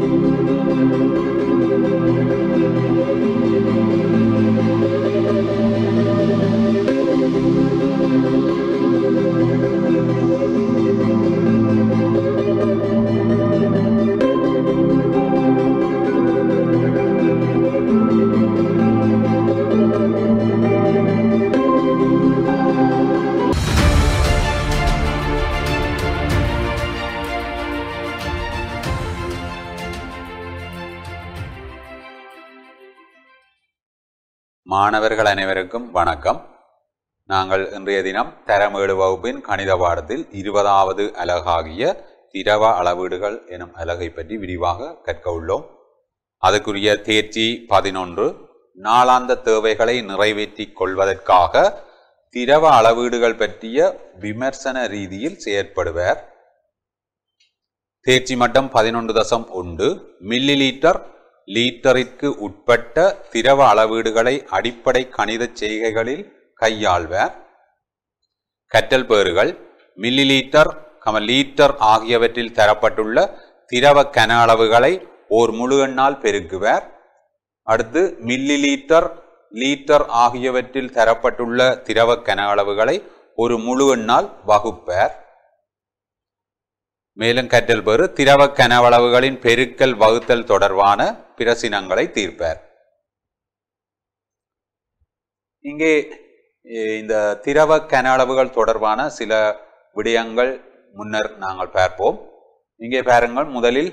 you. நண்பர்கள் அனைவருக்கும் வணக்கம் நாங்கள் இன்றைய தினம் தரமேடு வகுப்பின் கணித பாடத்தில் இருபதாவது அலகாகிய திரவ அளவீடுகள் எனும் அலகை பற்றி விரிவாக கற்க உள்ளோம் அதுக்குரிய தேர்ச்சி பதினொன்று நாளாந்த தேவைகளை நிறைவேற்றி கொள்வதற்காக திரவ அளவீடுகள் பற்றிய விமர்சன ரீதியில் செயற்படுவர் தேர்ச்சி மட்டம் பதினொன்று தசம் ஒன்று மில்லி லீட்டர் லீட்டரிற்கு உட்பட்ட திரவ அளவீடுகளை அடிப்படை கணித செய்கைகளில் கையாள்வர் கற்றல் பேறுகள் மில்லி லீட்டர் கம லீட்டர் ஆகியவற்றில் தரப்பட்டுள்ள திரவ கன அளவுகளை ஓர் முழு எண்ணால் பெருக்குவர் அடுத்து மில்லி லீட்டர் லீட்டர் ஆகியவற்றில் தரப்பட்டுள்ள திரவ கன அளவுகளை ஒரு முழு எண்ணால் வகுப்பர் மேலும் கற்றல் பெறு திரவ அளவுகளின் பெருக்கல் வகுத்தல் தொடர்பான பிரசினங்களை தீர்ப்பார் இங்கே இந்த திரவ கன அளவுகள் தொடர்பான சில விடயங்கள் முன்னர் நாங்கள் பார்ப்போம் இங்கே பாருங்கள் முதலில்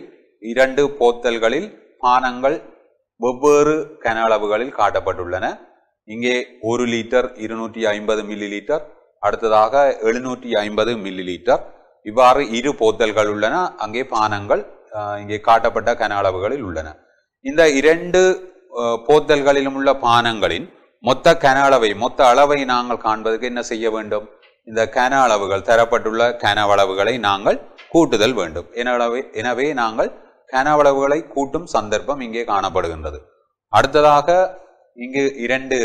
இரண்டு போத்தல்களில் பானங்கள் வெவ்வேறு கன அளவுகளில் காட்டப்பட்டுள்ளன இங்கே ஒரு லிட்டர் இருநூற்றி ஐம்பது மில்லி லிட்டர் அடுத்ததாக எழுநூற்றி ஐம்பது மில்லி லிட்டர் இவ்வாறு இரு போத்தல்கள் உள்ளன அங்கே பானங்கள் இங்கே காட்டப்பட்ட கன அளவுகளில் உள்ளன இந்த இரண்டு போத்தல்களிலும் உள்ள பானங்களின் மொத்த கன அளவை மொத்த அளவை நாங்கள் காண்பதற்கு என்ன செய்ய வேண்டும் இந்த கன அளவுகள் தரப்பட்டுள்ள கன அளவுகளை நாங்கள் கூட்டுதல் வேண்டும் எனவே எனவே நாங்கள் அளவுகளை கூட்டும் சந்தர்ப்பம் இங்கே காணப்படுகின்றது அடுத்ததாக இங்கு இரண்டு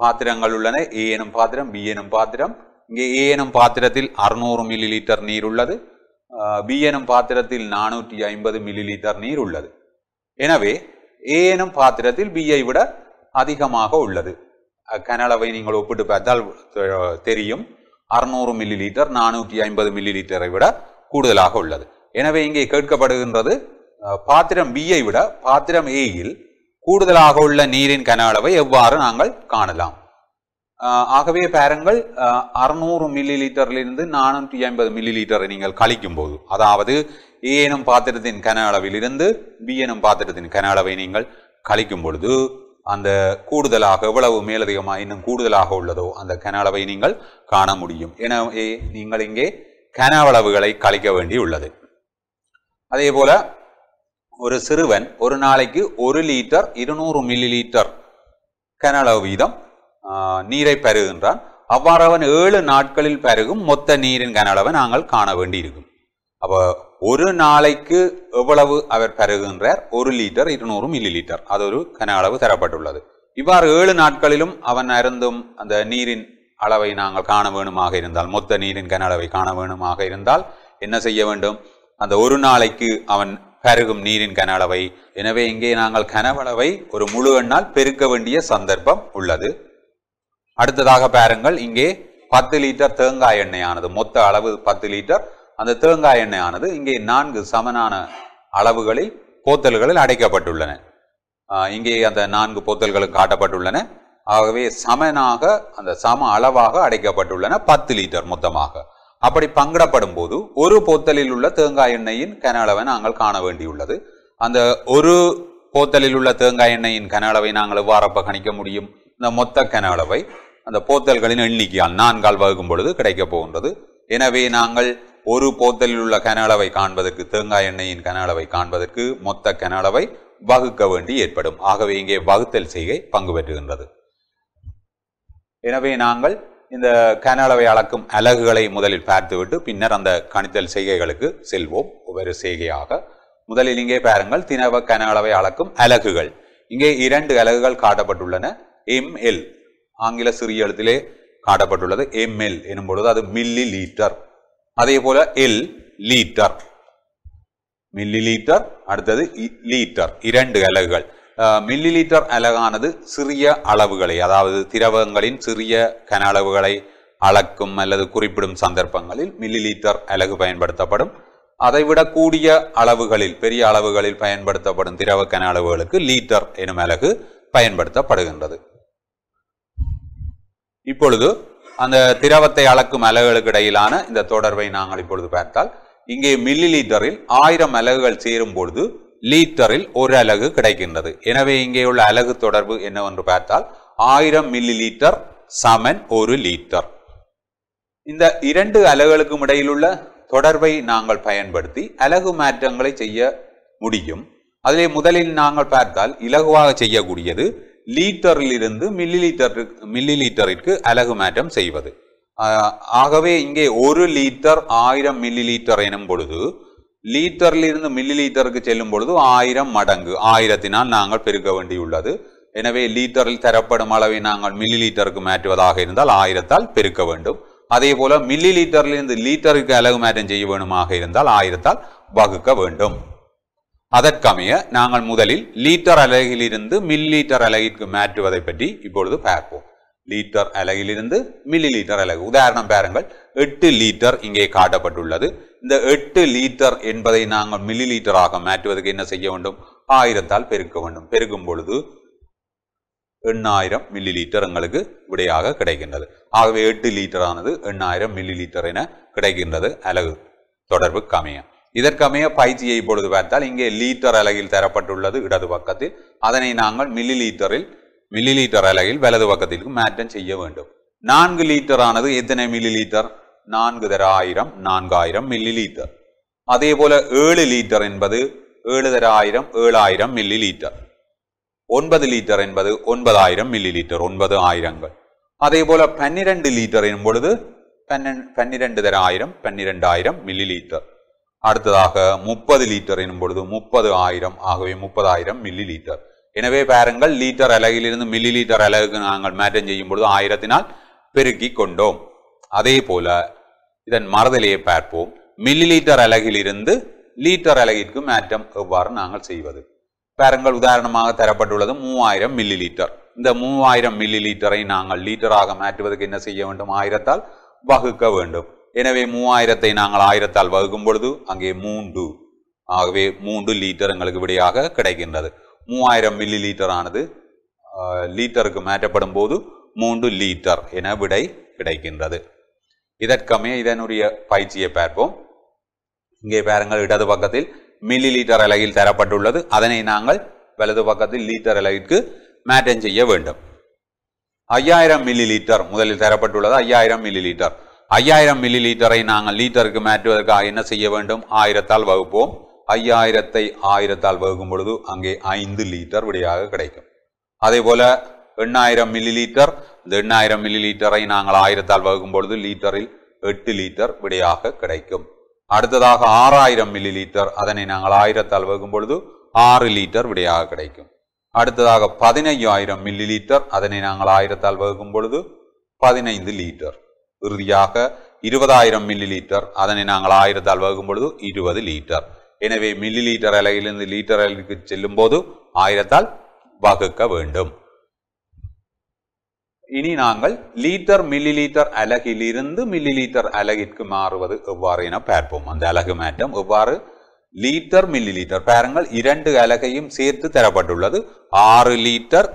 பாத்திரங்கள் உள்ளன ஏ எனும் பாத்திரம் பி எனும் பாத்திரம் இங்கே ஏ எனும் பாத்திரத்தில் அறுநூறு மில்லி லிட்டர் நீர் உள்ளது பி எனும் பாத்திரத்தில் நானூற்றி ஐம்பது மில்லி லிட்டர் நீர் உள்ளது எனவே ஏ எனும் பாத்திரத்தில் பிஐ விட அதிகமாக உள்ளது கனளவை நீங்கள் ஒப்பிட்டு பார்த்தால் தெரியும் அறுநூறு மில்லி லிட்டர் நானூற்றி ஐம்பது மில்லி லிட்டரை விட கூடுதலாக உள்ளது எனவே இங்கே கேட்கப்படுகின்றது பாத்திரம் பியை விட பாத்திரம் ஏயில் கூடுதலாக உள்ள நீரின் கன அளவை எவ்வாறு நாங்கள் காணலாம் ஆகவே பாருங்கள் அறுநூறு மில்லி லிட்டரிலிருந்து நானூற்றி ஐம்பது மில்லி லிட்டரை நீங்கள் கழிக்கும் போது அதாவது ஏனும் பாத்திரத்தின் கன அளவிலிருந்து பி எனும் பாத்திரத்தின் கன அளவை நீங்கள் கழிக்கும் பொழுது அந்த கூடுதலாக எவ்வளவு மேலதிகமாக இன்னும் கூடுதலாக உள்ளதோ அந்த கன அளவை நீங்கள் காண முடியும் எனவே நீங்கள் இங்கே கன அளவுகளை கழிக்க வேண்டி உள்ளது அதே போல ஒரு சிறுவன் ஒரு நாளைக்கு ஒரு லிட்டர் இருநூறு மில்லி லிட்டர் கன அளவு வீதம் நீரை பருகுகின்றான் அவ்வாறு அவன் ஏழு நாட்களில் பருகும் மொத்த நீரின் கன அளவை நாங்கள் காண வேண்டியிருக்கும் அப்போ ஒரு நாளைக்கு எவ்வளவு அவர் பருகுகின்றார் ஒரு லிட்டர் இருநூறு மில்லி லிட்டர் அது ஒரு கன அளவு தரப்பட்டுள்ளது இவ்வாறு ஏழு நாட்களிலும் அவன் அருந்தும் அந்த நீரின் அளவை நாங்கள் காண வேணுமாக இருந்தால் மொத்த நீரின் கன அளவை காண வேணுமாக இருந்தால் என்ன செய்ய வேண்டும் அந்த ஒரு நாளைக்கு அவன் பருகும் நீரின் கன அளவை எனவே இங்கே நாங்கள் கனவளவை ஒரு முழு எண்ணால் பெருக்க வேண்டிய சந்தர்ப்பம் உள்ளது அடுத்ததாக பாருங்கள் இங்கே பத்து லிட்டர் தேங்காய் எண்ணெயானது மொத்த அளவு பத்து லிட்டர் அந்த தேங்காய் எண்ணெயானது இங்கே நான்கு சமனான அளவுகளில் போத்தல்களில் அடைக்கப்பட்டுள்ளன இங்கே அந்த நான்கு போத்தல்களும் காட்டப்பட்டுள்ளன ஆகவே சமனாக அந்த சம அளவாக அடைக்கப்பட்டுள்ளன பத்து லிட்டர் மொத்தமாக அப்படி பங்கிடப்படும் போது ஒரு போத்தலில் உள்ள தேங்காய் எண்ணெயின் கன அளவை நாங்கள் காண வேண்டியுள்ளது அந்த ஒரு போத்தலில் உள்ள தேங்காய் எண்ணெயின் கன அளவை நாங்கள் எவ்வாறப்ப கணிக்க முடியும் இந்த மொத்த கன அளவை அந்த போத்தல்களின் எண்ணிக்கையால் நான்கால் வகுக்கும் பொழுது கிடைக்கப் போகின்றது எனவே நாங்கள் ஒரு போத்தலில் உள்ள கன அளவை காண்பதற்கு தேங்காய் எண்ணெயின் கன அளவை காண்பதற்கு மொத்த கன அளவை வகுக்க வேண்டி ஏற்படும் ஆகவே இங்கே வகுத்தல் செய்கை பங்கு பெற்றுகின்றது எனவே நாங்கள் இந்த கன அளவை அளக்கும் அலகுகளை முதலில் பார்த்துவிட்டு பின்னர் அந்த கணித்தல் செய்கைகளுக்கு செல்வோம் ஒவ்வொரு செய்கையாக முதலில் இங்கே பாருங்கள் தினவ கன அளவை அளக்கும் அலகுகள் இங்கே இரண்டு அலகுகள் காட்டப்பட்டுள்ளன எம் எல் ஆங்கில சிறிய எழுத்திலே காட்டப்பட்டுள்ளது எம் எல் எனும் பொழுது அது மில்லி லீட்டர் அதே போல எல் லீட்டர் மில்லி லீட்டர் அடுத்தது லீட்டர் இரண்டு அலகுகள் மில்லி லீட்டர் அலகானது சிறிய அளவுகளை அதாவது திரவங்களின் சிறிய கன அளவுகளை அளக்கும் அல்லது குறிப்பிடும் சந்தர்ப்பங்களில் மில்லி லீட்டர் அலகு பயன்படுத்தப்படும் அதைவிட கூடிய அளவுகளில் பெரிய அளவுகளில் பயன்படுத்தப்படும் திரவ கன அளவுகளுக்கு லீட்டர் எனும் அலகு பயன்படுத்தப்படுகின்றது இப்பொழுது அந்த திரவத்தை அளக்கும் அலகுகளுக்கு இடையிலான இந்த தொடர்பை நாங்கள் இப்பொழுது பார்த்தால் இங்கே மில்லி லீட்டரில் ஆயிரம் அலகுகள் சேரும் பொழுது லீட்டரில் ஒரு அலகு கிடைக்கின்றது எனவே இங்கே உள்ள அலகு தொடர்பு என்னவென்று பார்த்தால் ஆயிரம் மில்லி லீட்டர் சமன் ஒரு லீட்டர் இந்த இரண்டு அலகுகளுக்கும் இடையிலுள்ள தொடர்பை நாங்கள் பயன்படுத்தி அலகு மாற்றங்களை செய்ய முடியும் அதிலே முதலில் நாங்கள் பார்த்தால் இலகுவாக செய்யக்கூடியது லீட்டரிலிருந்து மில்லி லீட்டர் மில்லி லீட்டருக்கு அலகு மாற்றம் செய்வது ஆகவே இங்கே ஒரு லீட்டர் ஆயிரம் மில்லி லீட்டர் எனும் பொழுது லீட்டரிலிருந்து மில்லி லீட்டருக்கு செல்லும் பொழுது ஆயிரம் மடங்கு ஆயிரத்தினால் நாங்கள் பெருக்க வேண்டியுள்ளது எனவே லீட்டரில் தரப்படும் அளவை நாங்கள் மில்லி லீட்டருக்கு மாற்றுவதாக இருந்தால் ஆயிரத்தால் பெருக்க வேண்டும் அதே போல மில்லி லீட்டரிலிருந்து லீட்டருக்கு அலகு மாற்றம் செய்ய வேண்டுமாக இருந்தால் ஆயிரத்தால் வகுக்க வேண்டும் அதற்கமைய நாங்கள் முதலில் லீட்டர் அலகிலிருந்து மில்லி லீட்டர் அலகிற்கு மாற்றுவதை பற்றி இப்பொழுது பார்ப்போம் லீட்டர் அலகிலிருந்து மில்லி லீட்டர் அலகு உதாரணம் பாருங்கள் எட்டு லீட்டர் இங்கே காட்டப்பட்டுள்ளது இந்த எட்டு லீட்டர் என்பதை நாங்கள் மில்லி லீட்டராக மாற்றுவதற்கு என்ன செய்ய வேண்டும் ஆயிரத்தால் பெருக்க வேண்டும் பெருக்கும் பொழுது எண்ணாயிரம் மில்லி லீட்டர் எங்களுக்கு விடையாக கிடைக்கின்றது ஆகவே எட்டு லீட்டரானது எண்ணாயிரம் மில்லி லீட்டர் என கிடைக்கின்றது அலகு தொடர்பு கமையம் இதற்கமைய பைஜியை இப்பொழுது பார்த்தால் இங்கே லீட்டர் அலகில் தரப்பட்டுள்ளது இடது பக்கத்தில் அதனை நாங்கள் மில்லி லீட்டரில் மில்லி லீட்டர் அலகில் வலது பக்கத்திற்கு மாற்றம் செய்ய வேண்டும் நான்கு லீட்டர் ஆனது எத்தனை மில்லி லீட்டர் நான்கு தர ஆயிரம் நான்காயிரம் மில்லி லீட்டர் அதே போல ஏழு லீட்டர் என்பது ஏழு தர ஆயிரம் ஏழாயிரம் மில்லி லீட்டர் ஒன்பது லீட்டர் என்பது ஒன்பதாயிரம் மில்லி லீட்டர் ஒன்பது ஆயிரங்கள் அதே போல பன்னிரண்டு லீட்டர் என்பொழுது பொழுது பன்னெண்டு பன்னிரண்டு தர ஆயிரம் பன்னிரெண்டாயிரம் மில்லி லீட்டர் அடுத்ததாக முப்பது லிட்டர் எனும் பொழுது முப்பது ஆயிரம் ஆகவே முப்பதாயிரம் மில்லி லிட்டர் எனவே பாருங்கள் லீட்டர் அலகிலிருந்து மில்லி லீட்டர் அலகுக்கு நாங்கள் மேட்டன் செய்யும் பொழுது ஆயிரத்தினால் பெருக்கி கொண்டோம் அதே போல இதன் மறுதலையை பார்ப்போம் மில்லி லீட்டர் அலகிலிருந்து லீட்டர் அலகிற்கு மாற்றம் எவ்வாறு நாங்கள் செய்வது பாருங்கள் உதாரணமாக தரப்பட்டுள்ளது மூவாயிரம் மில்லி லீட்டர் இந்த மூவாயிரம் மில்லி லீட்டரை நாங்கள் லிட்டராக மாற்றுவதற்கு என்ன செய்ய வேண்டும் ஆயிரத்தால் வகுக்க வேண்டும் எனவே மூவாயிரத்தை நாங்கள் ஆயிரத்தால் வகுக்கும் பொழுது அங்கே மூன்று ஆகவே மூன்று லீட்டர் எங்களுக்கு விடையாக கிடைக்கின்றது மூவாயிரம் மில்லி லீட்டர் ஆனது லீட்டருக்கு மாற்றப்படும் போது மூன்று லீட்டர் என விடை கிடைக்கின்றது இதற்கமே இதனுடைய பயிற்சியை பார்ப்போம் இங்கே பாருங்கள் இடது பக்கத்தில் மில்லி லீட்டர் அலகில் தரப்பட்டுள்ளது அதனை நாங்கள் வலது பக்கத்தில் லீட்டர் அலகிற்கு மேட்டன் செய்ய வேண்டும் ஐயாயிரம் மில்லி லீட்டர் முதலில் தரப்பட்டுள்ளது ஐயாயிரம் மில்லி லீட்டர் ஐயாயிரம் மில்லி லீட்டரை நாங்கள் லீட்டருக்கு மாற்றுவதற்காக என்ன செய்ய வேண்டும் ஆயிரத்தால் வகுப்போம் ஐயாயிரத்தை ஆயிரத்தால் வகுக்கும் பொழுது அங்கே ஐந்து லீட்டர் விடையாக கிடைக்கும் அதே போல எண்ணாயிரம் மில்லி லீட்டர் இந்த எண்ணாயிரம் மில்லி லீட்டரை நாங்கள் ஆயிரத்தால் வகுக்கும் பொழுது லீட்டரில் எட்டு லீட்டர் விடையாக கிடைக்கும் அடுத்ததாக ஆறாயிரம் மில்லி லீட்டர் அதனை நாங்கள் ஆயிரத்தால் வகுக்கும் பொழுது ஆறு லீட்டர் விடையாக கிடைக்கும் அடுத்ததாக பதினையாயிரம் மில்லி லீட்டர் அதனை நாங்கள் ஆயிரத்தால் வகுக்கும் பொழுது பதினைந்து லீட்டர் இறுதியாக இருபதாயிரம் மில்லி லீட்டர் அதனை நாங்கள் ஆயிரத்தால் வகுக்கும் பொழுது இருபது லீட்டர் எனவே மில்லி லீட்டர் அலையிலிருந்து லீட்டர் அலைக்கு செல்லும் போது ஆயிரத்தால் வகுக்க வேண்டும் இனி நாங்கள் லீட்டர் மில்லி லீட்டர் அலகிலிருந்து மில்லி லீட்டர் அலகிற்கு மாறுவது எவ்வாறு என பார்ப்போம் அந்த அலகு மாற்றம் எவ்வாறு லீட்டர் மில்லி லீட்டர் பாருங்கள் இரண்டு அலகையும் சேர்த்து தரப்பட்டுள்ளது ஆறு லீட்டர்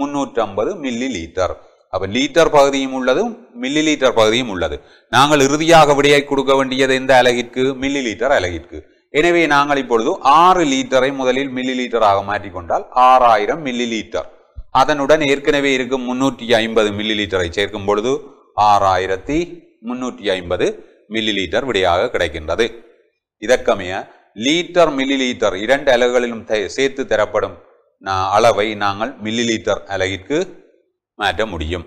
முன்னூற்றி ஐம்பது மில்லி லீட்டர் அப்போ லீட்டர் பகுதியும் உள்ளது மில்லி லீட்டர் பகுதியும் உள்ளது நாங்கள் இறுதியாக விடையை கொடுக்க வேண்டியது எந்த அலகிற்கு மில்லி லீட்டர் அலகிற்கு எனவே நாங்கள் இப்பொழுது ஆறு லீட்டரை முதலில் மில்லி லீட்டராக மாற்றிக்கொண்டால் ஆறாயிரம் மில்லி லீட்டர் அதனுடன் ஏற்கனவே இருக்கும் முன்னூற்றி ஐம்பது மில்லி லீட்டரை சேர்க்கும் பொழுது ஆறாயிரத்தி முன்னூற்றி ஐம்பது மில்லி லீட்டர் விடையாக கிடைக்கின்றது இதற்கமைய லீட்டர் மில்லி லீட்டர் இரண்டு அலகுகளிலும் சேர்த்து தரப்படும் அளவை நாங்கள் மில்லி லீட்டர் அலகிற்கு மாற்ற முடியும்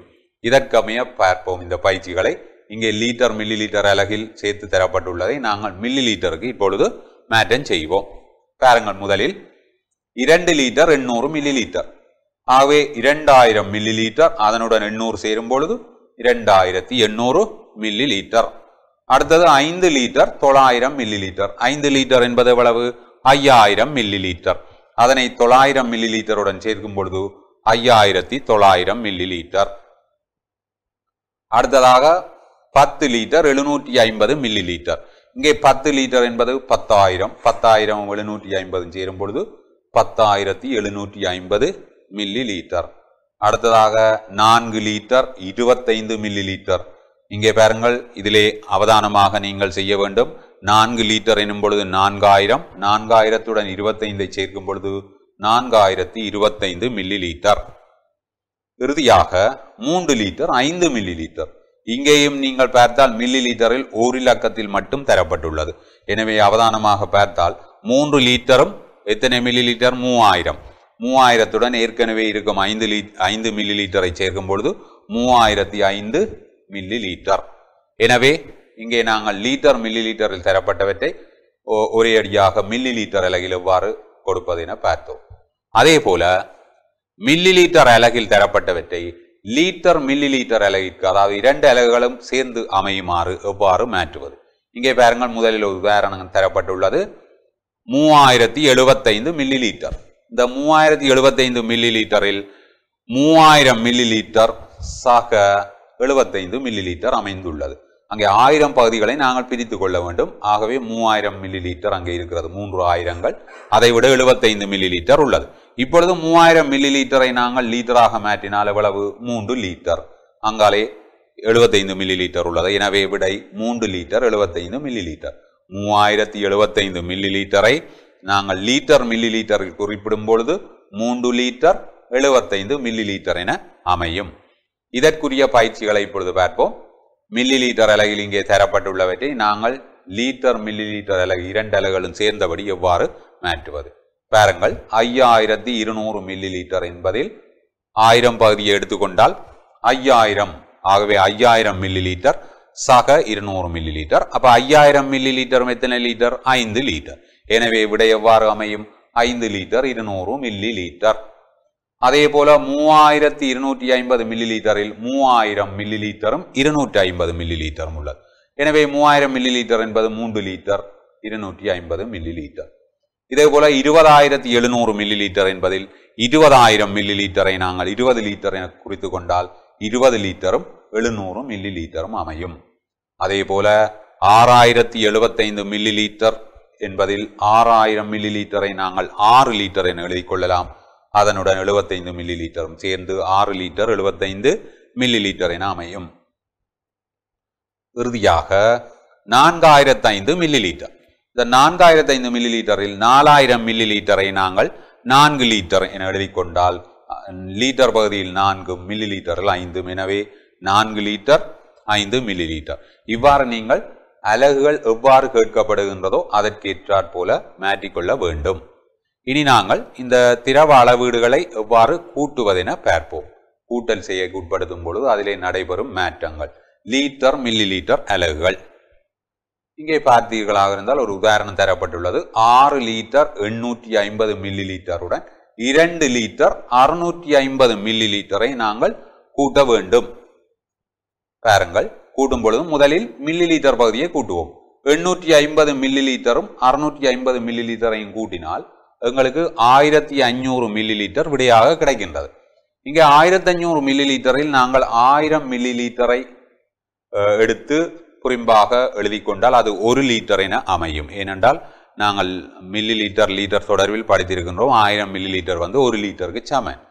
இதற்கமைய பார்ப்போம் இந்த பயிற்சிகளை இங்கே லீட்டர் மில்லி லீட்டர் அழகில் சேர்த்து தரப்பட்டுள்ளதை நாங்கள் மில்லி லீட்டருக்கு இப்பொழுது மாற்றம் செய்வோம் பாருங்கள் முதலில் இரண்டு லீட்டர் எண்ணூறு மில்லி லீட்டர் ஆகவே இரண்டாயிரம் மில்லி லீட்டர் அதனுடன் எண்ணூறு சேரும் பொழுது இரண்டாயிரத்தி எண்ணூறு மில்லி லீட்டர் அடுத்தது ஐந்து லீட்டர் தொள்ளாயிரம் மில்லி லீட்டர் ஐந்து லீட்டர் என்பது எவ்வளவு ஐயாயிரம் மில்லி லீட்டர் அதனை தொள்ளாயிரம் மில்லி லீட்டருடன் சேர்க்கும் பொழுது ஐயாயிரத்தி தொள்ளாயிரம் மில்லி லீட்டர் அடுத்ததாக பத்து லிட்டர் எழுநூற்றி ஐம்பது மில்லி லீட்டர் இங்கே பத்து லிட்டர் என்பது பத்தாயிரம் பத்தாயிரம் எழுநூற்றி ஐம்பது சேரும் பொழுது பத்தாயிரத்தி எழுநூற்றி ஐம்பது மில்லி லீட்டர் அடுத்ததாக நான்கு லிட்டர் இருபத்தைந்து மில்லி லீட்டர் இங்கே பாருங்கள் இதிலே அவதானமாக நீங்கள் செய்ய வேண்டும் நான்கு லிட்டர் எனும் பொழுது நான்காயிரம் நான்காயிரத்துடன் இருபத்தைந்தை சேர்க்கும் பொழுது நான்காயிரத்தி இருபத்தைந்து மில்லி லீட்டர் இறுதியாக மூன்று லீட்டர் ஐந்து மில்லி லீட்டர் இங்கேயும் நீங்கள் பார்த்தால் மில்லி லீட்டரில் ஒரு இலக்கத்தில் மட்டும் தரப்பட்டுள்ளது எனவே அவதானமாக பார்த்தால் மூன்று லீட்டரும் எத்தனை மில்லி லிட்டர் மூவாயிரம் மூவாயிரத்துடன் ஏற்கனவே இருக்கும் ஐந்து லீ ஐந்து மில்லி லிட்டரை சேர்க்கும் பொழுது மூவாயிரத்தி ஐந்து மில்லி லிட்டர் எனவே இங்கே நாங்கள் லீட்டர் மில்லி லிட்டரில் தரப்பட்டவற்றை ஒரே அடியாக மில்லி லீட்டர் அளவில் எவ்வாறு கொடுப்பதின பார்த்தோம் அதே போல மில்லி லீட்டர் அலகில் தரப்பட்டவற்றை லீட்டர் மில்லி லீட்டர் அலகிற்கு அதாவது இரண்டு அலகுகளும் சேர்ந்து அமையுமாறு எவ்வாறு மாற்றுவது இங்கே பாருங்கள் முதலில் ஒரு உதாரணம் தரப்பட்டுள்ளது மூவாயிரத்தி எழுபத்தைந்து மில்லி லீட்டர் இந்த மூவாயிரத்தி எழுபத்தைந்து மில்லி லீட்டரில் மூவாயிரம் மில்லி லீட்டர் சாக எழுபத்தைந்து மில்லி லீட்டர் அமைந்துள்ளது அங்கே ஆயிரம் பகுதிகளை நாங்கள் பிரித்து கொள்ள வேண்டும் ஆகவே மூவாயிரம் மில்லி லிட்டர் அங்கே இருக்கிறது மூன்று ஆயிரங்கள் அதை விட எழுபத்தைந்து மில்லி லிட்டர் உள்ளது இப்பொழுது மூவாயிரம் மில்லி லிட்டரை நாங்கள் லீட்டராக மாற்றினால் எவ்வளவு மூன்று லிட்டர் அங்காலே எழுபத்தைந்து மில்லி லிட்டர் உள்ளது எனவே விடை மூன்று லிட்டர் எழுபத்தைந்து மில்லி லிட்டர் மூவாயிரத்தி எழுபத்தைந்து மில்லி லிட்டரை நாங்கள் லீட்டர் மில்லி லிட்டரில் குறிப்பிடும் பொழுது மூன்று லிட்டர் எழுபத்தைந்து மில்லி லிட்டர் என அமையும் இதற்குரிய பயிற்சிகளை இப்பொழுது பார்ப்போம் மில்லிலிட்டர் அலகில் இங்கே தரப்பட்டுள்ளவற்றை நாங்கள் லீட்டர் மில்லி லீட்டர் அலகு இரண்டு அலகுகளும் சேர்ந்தபடி எவ்வாறு மாற்றுவது பாருங்கள் ஐயாயிரத்தி இருநூறு மில்லி லீட்டர் என்பதில் ஆயிரம் பகுதியை எடுத்துக்கொண்டால் ஐயாயிரம் ஆகவே ஐயாயிரம் மில்லி லீட்டர் சக இருநூறு மில்லி லீட்டர் அப்ப ஐயாயிரம் மில்லி லீட்டர் எத்தனை லிட்டர் ஐந்து லிட்டர் எனவே விட எவ்வாறு அமையும் ஐந்து லிட்டர் இருநூறு மில்லி லிட்டர் அதே போல மூவாயிரத்தி இருநூற்றி ஐம்பது மில்லி லீட்டரில் மூவாயிரம் மில்லி லீட்டரும் இருநூற்றி ஐம்பது மில்லி லீட்டரும் உள்ளது எனவே மூவாயிரம் மில்லி லீட்டர் என்பது மூன்று லிட்டர் இருநூற்றி ஐம்பது மில்லி லீட்டர் இதே போல இருபதாயிரத்தி எழுநூறு மில்லி லீட்டர் என்பதில் இருபதாயிரம் மில்லி லீட்டரை நாங்கள் இருபது லிட்டர் என குறித்து கொண்டால் இருபது லிட்டரும் எழுநூறு மில்லி லீட்டரும் அமையும் அதே போல ஆறாயிரத்தி எழுபத்தைந்து மில்லி என்பதில் ஆறாயிரம் மில்லி நாங்கள் ஆறு லிட்டர் என கொள்ளலாம் அதனுடன் எழுபத்தைந்து மில்லி லிட்டரும் சேர்ந்து ஆறு லிட்டர் எழுபத்தைந்து மில்லி லிட்டர் என அமையும் இறுதியாக நான்காயிரத்து ஐந்து மில்லி லிட்டர் இந்த நான்காயிரத்து ஐந்து மில்லி லிட்டரில் நாலாயிரம் மில்லி லிட்டரை நாங்கள் நான்கு லிட்டர் என எழுதிக்கொண்டால் லீட்டர் பகுதியில் நான்கு மில்லி லிட்டரில் ஐந்து எனவே நான்கு லிட்டர் ஐந்து மில்லி லிட்டர் இவ்வாறு நீங்கள் அலகுகள் எவ்வாறு கேட்கப்படுகின்றதோ அதற்கேற்றாற் போல மாற்றிக்கொள்ள வேண்டும் இனி நாங்கள் இந்த திரவ அளவீடுகளை எவ்வாறு கூட்டுவதென பார்ப்போம் கூட்டல் செய்ய உட்படுத்தும் பொழுது அதிலே நடைபெறும் மாற்றங்கள் லீட்டர் மில்லி லீட்டர் அலகுகள் இங்கே பார்த்தீர்களாக இருந்தால் ஒரு உதாரணம் தரப்பட்டுள்ளது ஆறு லீட்டர் எண்ணூற்றி ஐம்பது மில்லி லீட்டருடன் இரண்டு லீட்டர் அறுநூற்றி ஐம்பது மில்லி லீட்டரை நாங்கள் கூட்ட வேண்டும் பாருங்கள் கூட்டும் பொழுது முதலில் மில்லி லீட்டர் பகுதியை கூட்டுவோம் எண்ணூற்றி ஐம்பது மில்லி லீட்டரும் அறுநூற்றி ஐம்பது மில்லி லீட்டரையும் கூட்டினால் எங்களுக்கு ஆயிரத்தி அஞ்சூறு மில்லி லிட்டர் விடையாக கிடைக்கின்றது இங்கே ஆயிரத்தி அஞ்சூறு மில்லி லிட்டரில் நாங்கள் ஆயிரம் மில்லி லிட்டரை எடுத்து குறிம்பாக எழுதி கொண்டால் அது ஒரு லிட்டர் என அமையும் ஏனென்றால் நாங்கள் மில்லி லிட்டர் லீட்டர் தொடர்பில் படித்திருக்கின்றோம் ஆயிரம் மில்லி லிட்டர் வந்து ஒரு லிட்டருக்கு சமன்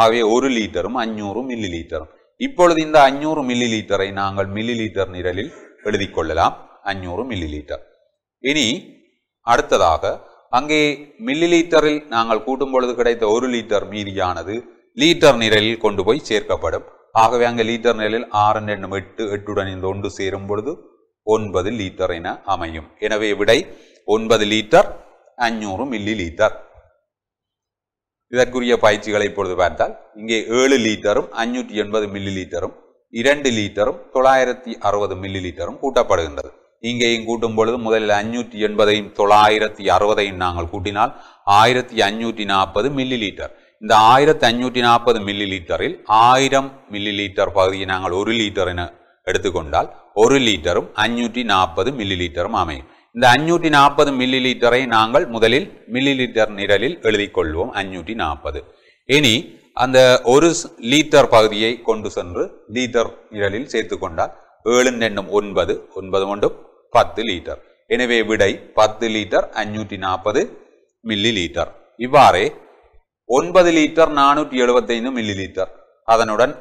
ஆகவே ஒரு லிட்டரும் அஞ்சூறு மில்லி லிட்டரும் இப்பொழுது இந்த அஞ்சூறு மில்லி லிட்டரை நாங்கள் மில்லி லிட்டர் நிரலில் எழுதி கொள்ளலாம் அஞ்சூறு மில்லி லிட்டர் இனி அடுத்ததாக அங்கே மில்லி லீட்டரில் நாங்கள் கூட்டும் பொழுது கிடைத்த ஒரு லீட்டர் மீதியானது லீட்டர் நிரலில் கொண்டு போய் சேர்க்கப்படும் ஆகவே அங்கே லீட்டர் நிரலில் ஆறு எண்ணும் எட்டு எட்டுடன் இந்த ஒன்று சேரும் பொழுது ஒன்பது லீட்டர் என அமையும் எனவே விடை ஒன்பது லீட்டர் அஞ்சூறு மில்லி லீட்டர் இதற்குரிய பயிற்சிகளை இப்பொழுது பார்த்தால் இங்கே ஏழு லீட்டரும் அஞ்சூற்றி எண்பது மில்லி லீட்டரும் இரண்டு லீட்டரும் தொள்ளாயிரத்தி அறுபது மில்லி லீட்டரும் கூட்டப்படுகின்றது இங்கேயும் கூட்டும் பொழுது முதலில் அஞ்சூற்றி எண்பதையும் தொள்ளாயிரத்தி அறுபதையும் நாங்கள் கூட்டினால் ஆயிரத்தி அஞ்சூற்றி நாற்பது மில்லி லீட்டர் இந்த ஆயிரத்தி அஞ்சூற்றி நாற்பது மில்லி லீட்டரில் ஆயிரம் மில்லி லீட்டர் பகுதியை நாங்கள் ஒரு லீட்டர் என எடுத்துக்கொண்டால் ஒரு லீட்டரும் அஞ்சூற்றி நாற்பது மில்லி லீட்டரும் அமையும் இந்த அஞ்சூற்றி நாற்பது மில்லி லீட்டரை நாங்கள் முதலில் மில்லி லீட்டர் நிரலில் எழுதிக்கொள்வோம் அஞ்சூற்றி நாற்பது இனி அந்த ஒரு லீட்டர் பகுதியை கொண்டு சென்று லீட்டர் நிரலில் சேர்த்து கொண்டால் ஏழு ரெண்டும் ஒன்பது ஒன்பது ஒன்றும் பத்து லிட்டர் எனவே விடை பத்து லிட்டர் அஞ்சூற்றி நாற்பது மில்லி லிட்டர் இவ்வாறே ஒன்பது லிட்டர் நானூற்றி எழுபத்தைந்து மில்லி லிட்டர் அதனுடன்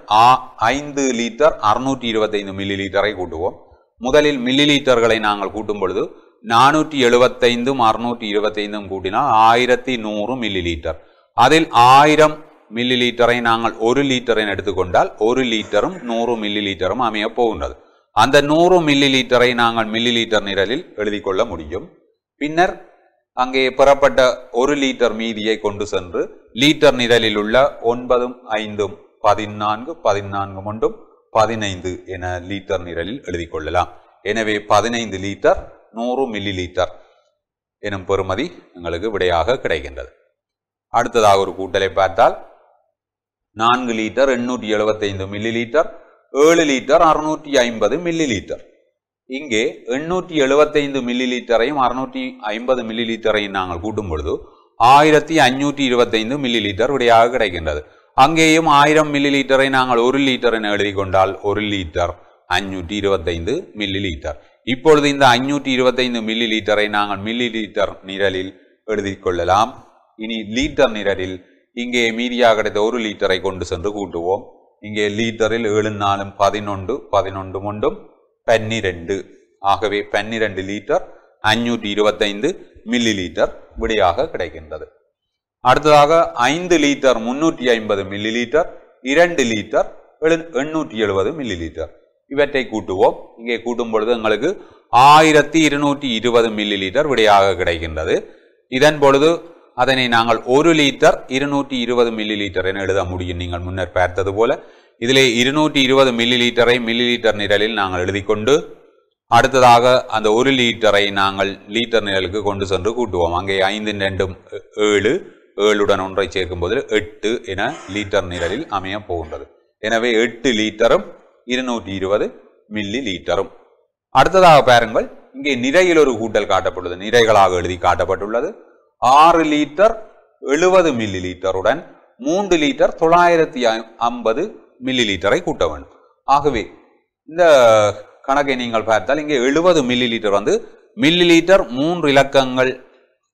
ஐந்து லிட்டர் அறுநூற்றி இருபத்தைந்து மில்லி லிட்டரை கூட்டுவோம் முதலில் மில்லி லிட்டர்களை நாங்கள் கூட்டும் பொழுது நானூற்றி எழுபத்தைந்தும் அறுநூற்றி இருபத்தைந்தும் கூட்டினால் ஆயிரத்தி நூறு மில்லி லிட்டர் அதில் ஆயிரம் மில்லி லிட்டரை நாங்கள் ஒரு லிட்டரின் எடுத்துக்கொண்டால் ஒரு லிட்டரும் நூறு மில்லி லிட்டரும் அமையப் போகின்றது அந்த நூறு மில்லி லீட்டரை நாங்கள் மில்லி லீட்டர் நிரலில் எழுதி கொள்ள முடியும் பின்னர் அங்கே பெறப்பட்ட ஒரு லீட்டர் மீதியை கொண்டு சென்று லீட்டர் நிரலில் உள்ள ஒன்பதும் ஐந்தும் பதினான்கு பதினான்கு மட்டும் பதினைந்து என லீட்டர் நிரலில் எழுதி கொள்ளலாம் எனவே பதினைந்து லீட்டர் நூறு மில்லி லீட்டர் எனும் பெறுமதி எங்களுக்கு விடையாக கிடைக்கின்றது அடுத்ததாக ஒரு கூட்டலை பார்த்தால் நான்கு லீட்டர் எண்ணூற்றி எழுபத்தைந்து மில்லி லீட்டர் ஏழு லிட்டர் அறுநூற்றி ஐம்பது மில்லி லிட்டர் இங்கே எண்ணூற்றி எழுபத்தைந்து மில்லி லிட்டரையும் அறுநூற்றி ஐம்பது மில்லி லிட்டரையும் நாங்கள் கூட்டும் பொழுது ஆயிரத்தி ஐநூற்றி இருபத்தைந்து மில்லி லிட்டர் விடையாக கிடைக்கின்றது அங்கேயும் ஆயிரம் மில்லி லிட்டரை நாங்கள் ஒரு லிட்டர் என எழுதி கொண்டால் ஒரு லிட்டர் அஞ்சூற்றி இருபத்தைந்து மில்லி லிட்டர் இப்பொழுது இந்த ஐநூற்றி இருபத்தைந்து மில்லி லிட்டரை நாங்கள் மில்லி லிட்டர் நிரலில் எழுதி கொள்ளலாம் இனி லீட்டர் நிரலில் இங்கே மீதியாக கிடைத்த ஒரு லிட்டரை கொண்டு சென்று கூட்டுவோம் இங்கே லீட்டரில் ஏழு நாலும் பதினொன்று பதினொன்று ஒன்றும் பன்னிரெண்டு ஆகவே பன்னிரெண்டு லீட்டர் அஞ்சூற்றி இருபத்தைந்து மில்லி லீட்டர் விடையாக கிடைக்கின்றது அடுத்ததாக ஐந்து லீட்டர் முன்னூற்றி ஐம்பது மில்லி லீட்டர் இரண்டு லிட்டர் எண்ணூற்றி எழுபது மில்லி லீட்டர் இவற்றை கூட்டுவோம் இங்கே கூட்டும் பொழுது எங்களுக்கு ஆயிரத்தி இருநூற்றி இருபது மில்லி லீட்டர் விடையாக கிடைக்கின்றது இதன் பொழுது அதனை நாங்கள் ஒரு லிட்டர் இருநூற்றி இருபது மில்லி லிட்டர் என எழுத முடியும் நீங்கள் முன்னர் பார்த்தது போல இதிலே இருநூற்றி இருபது மில்லி லிட்டரை மில்லி லிட்டர் நிரலில் நாங்கள் எழுதி கொண்டு அடுத்ததாக அந்த ஒரு லிட்டரை நாங்கள் லிட்டர் நிரலுக்கு கொண்டு சென்று கூட்டுவோம் அங்கே ஐந்து ரெண்டும் ஏழு ஏழுடன் ஒன்றை சேர்க்கும் போது எட்டு என லிட்டர் நிரலில் அமைய போகின்றது எனவே எட்டு லிட்டரும் இருநூற்றி இருபது மில்லி லிட்டரும் அடுத்ததாக பாருங்கள் இங்கே நிறையில் ஒரு கூட்டல் காட்டப்பட்டுள்ளது நிறைகளாக எழுதி காட்டப்பட்டுள்ளது ஆறு லிட்டர் எழுபது மில்லி லிட்டருடன் மூன்று லிட்டர் தொள்ளாயிரத்தி ஐம்பது மில்லி லிட்டரை கூட்ட வேண்டும் ஆகவே இந்த கணக்கை நீங்கள் பார்த்தால் இங்கே எழுபது மில்லி லிட்டர் வந்து மில்லி லிட்டர் மூன்று இலக்கங்கள்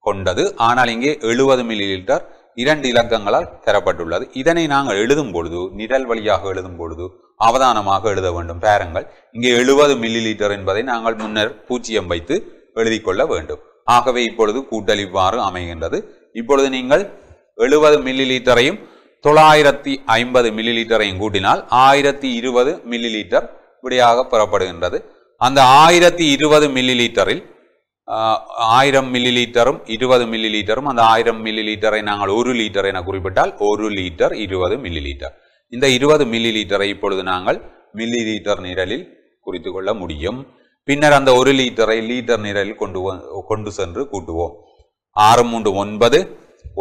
கொண்டது ஆனால் இங்கே எழுபது மில்லி லிட்டர் இரண்டு இலக்கங்களால் தரப்பட்டுள்ளது இதனை நாங்கள் எழுதும் பொழுது நிரல் வழியாக எழுதும் பொழுது அவதானமாக எழுத வேண்டும் பேரங்கள் இங்கே எழுபது மில்லி லிட்டர் என்பதை நாங்கள் முன்னர் பூஜ்ஜியம் வைத்து எழுதிக்கொள்ள வேண்டும் ஆகவே இப்பொழுது கூட்டல் இவ்வாறு அமைகின்றது இப்பொழுது நீங்கள் எழுபது மில்லி லீட்டரையும் தொள்ளாயிரத்தி ஐம்பது மில்லி லீட்டரையும் கூட்டினால் ஆயிரத்தி இருபது மில்லி லீட்டர் இப்படியாக பெறப்படுகின்றது அந்த ஆயிரத்தி இருபது மில்லி லீட்டரில் ஆயிரம் மில்லி லீட்டரும் இருபது மில்லி லீட்டரும் அந்த ஆயிரம் மில்லி லீட்டரை நாங்கள் ஒரு லீட்டர் என குறிப்பிட்டால் ஒரு லீட்டர் இருபது மில்லி லீட்டர் இந்த இருபது மில்லி லீட்டரை இப்பொழுது நாங்கள் மில்லி லீட்டர் நிரலில் குறித்து கொள்ள முடியும் பின்னர் அந்த ஒரு லீட்டரை லீட்டர் நிரலில் கொண்டு கொண்டு சென்று கூட்டுவோம் ஆறு மூன்று ஒன்பது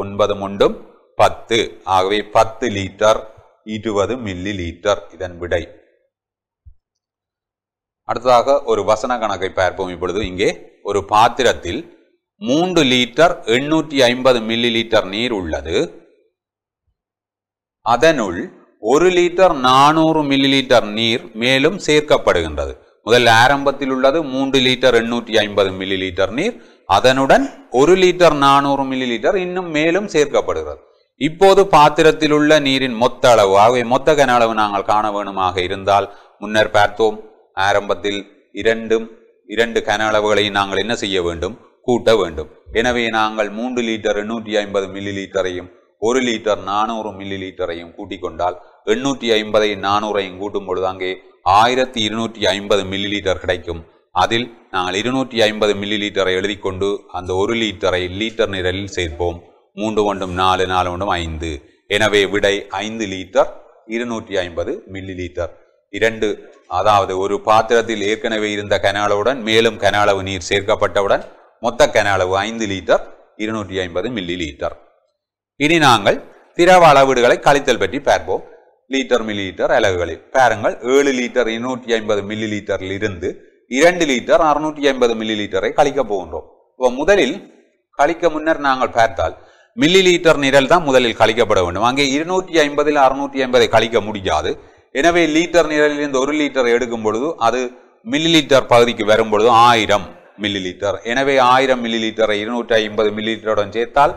ஒன்பது மூன்றும் பத்து ஆகவே பத்து லீட்டர் இருபது மில்லி லீட்டர் இதன் விடை அடுத்ததாக ஒரு வசன கணக்கை பார்ப்போம் இப்பொழுது இங்கே ஒரு பாத்திரத்தில் மூன்று லீட்டர் எண்ணூற்றி ஐம்பது மில்லி லிட்டர் நீர் உள்ளது அதனுள் ஒரு லிட்டர் நானூறு மில்லி லீட்டர் நீர் மேலும் சேர்க்கப்படுகின்றது முதல் ஆரம்பத்தில் உள்ளது மூன்று லிட்டர் எண்ணூற்றி ஐம்பது மில்லி லிட்டர் நீர் அதனுடன் ஒரு லிட்டர் நானூறு மில்லி லிட்டர் இன்னும் மேலும் சேர்க்கப்படுகிறது இப்போது பாத்திரத்தில் உள்ள நீரின் மொத்த அளவு ஆகவே மொத்த கன அளவு நாங்கள் காண வேணுமாக இருந்தால் முன்னர் பார்த்தோம் ஆரம்பத்தில் இரண்டும் இரண்டு கன அளவுகளை நாங்கள் என்ன செய்ய வேண்டும் கூட்ட வேண்டும் எனவே நாங்கள் மூன்று லிட்டர் எண்ணூற்றி ஐம்பது மில்லி லிட்டரையும் ஒரு லிட்டர் நானூறு மில்லி லிட்டரையும் கூட்டிக் கொண்டால் எண்ணூற்றி ஐம்பதையும் நானூறையும் கூட்டும் பொழுது அங்கே ஆயிரத்தி இருநூற்றி ஐம்பது மில்லி லிட்டர் கிடைக்கும் அதில் நாங்கள் இருநூற்றி ஐம்பது மில்லி லீட்டரை எழுதி கொண்டு அந்த ஒரு லீட்டரை லீட்டர் நிரலில் சேர்ப்போம் மூன்று ஒன்றும் நாலு நாலு ஒன்றும் ஐந்து எனவே விடை ஐந்து லீட்டர் இருநூற்றி ஐம்பது மில்லி லீட்டர் இரண்டு அதாவது ஒரு பாத்திரத்தில் ஏற்கனவே இருந்த கனளவுடன் மேலும் கனளவு நீர் சேர்க்கப்பட்டவுடன் மொத்த கனளவு ஐந்து லிட்டர் இருநூற்றி ஐம்பது மில்லி லீட்டர் இனி நாங்கள் திரவ அளவீடுகளை கழித்தல் பற்றி பார்ப்போம் லிட்டர் மில்லி லிட்டர் அலகுகளில் பாருங்கள் ஏழு லிட்டர் இருநூற்றி ஐம்பது மில்லி லிட்டரில் இருந்து இரண்டு லிட்டர் அறுநூற்றி ஐம்பது மில்லி லிட்டரை கழிக்க போகின்றோம் இப்போ முதலில் கழிக்க முன்னர் நாங்கள் பார்த்தால் மில்லி லிட்டர் நிரல் தான் முதலில் கழிக்கப்பட வேண்டும் அங்கே இருநூற்றி ஐம்பதில் அறுநூற்றி ஐம்பதை கழிக்க முடியாது எனவே லிட்டர் நிரலிலிருந்து ஒரு லிட்டர் எடுக்கும் பொழுது அது மில்லி லிட்டர் பகுதிக்கு வரும் பொழுது ஆயிரம் மில்லி லிட்டர் எனவே ஆயிரம் மில்லி லிட்டரை இருநூற்றி ஐம்பது மில்லி லிட்டருடன் சேர்த்தால்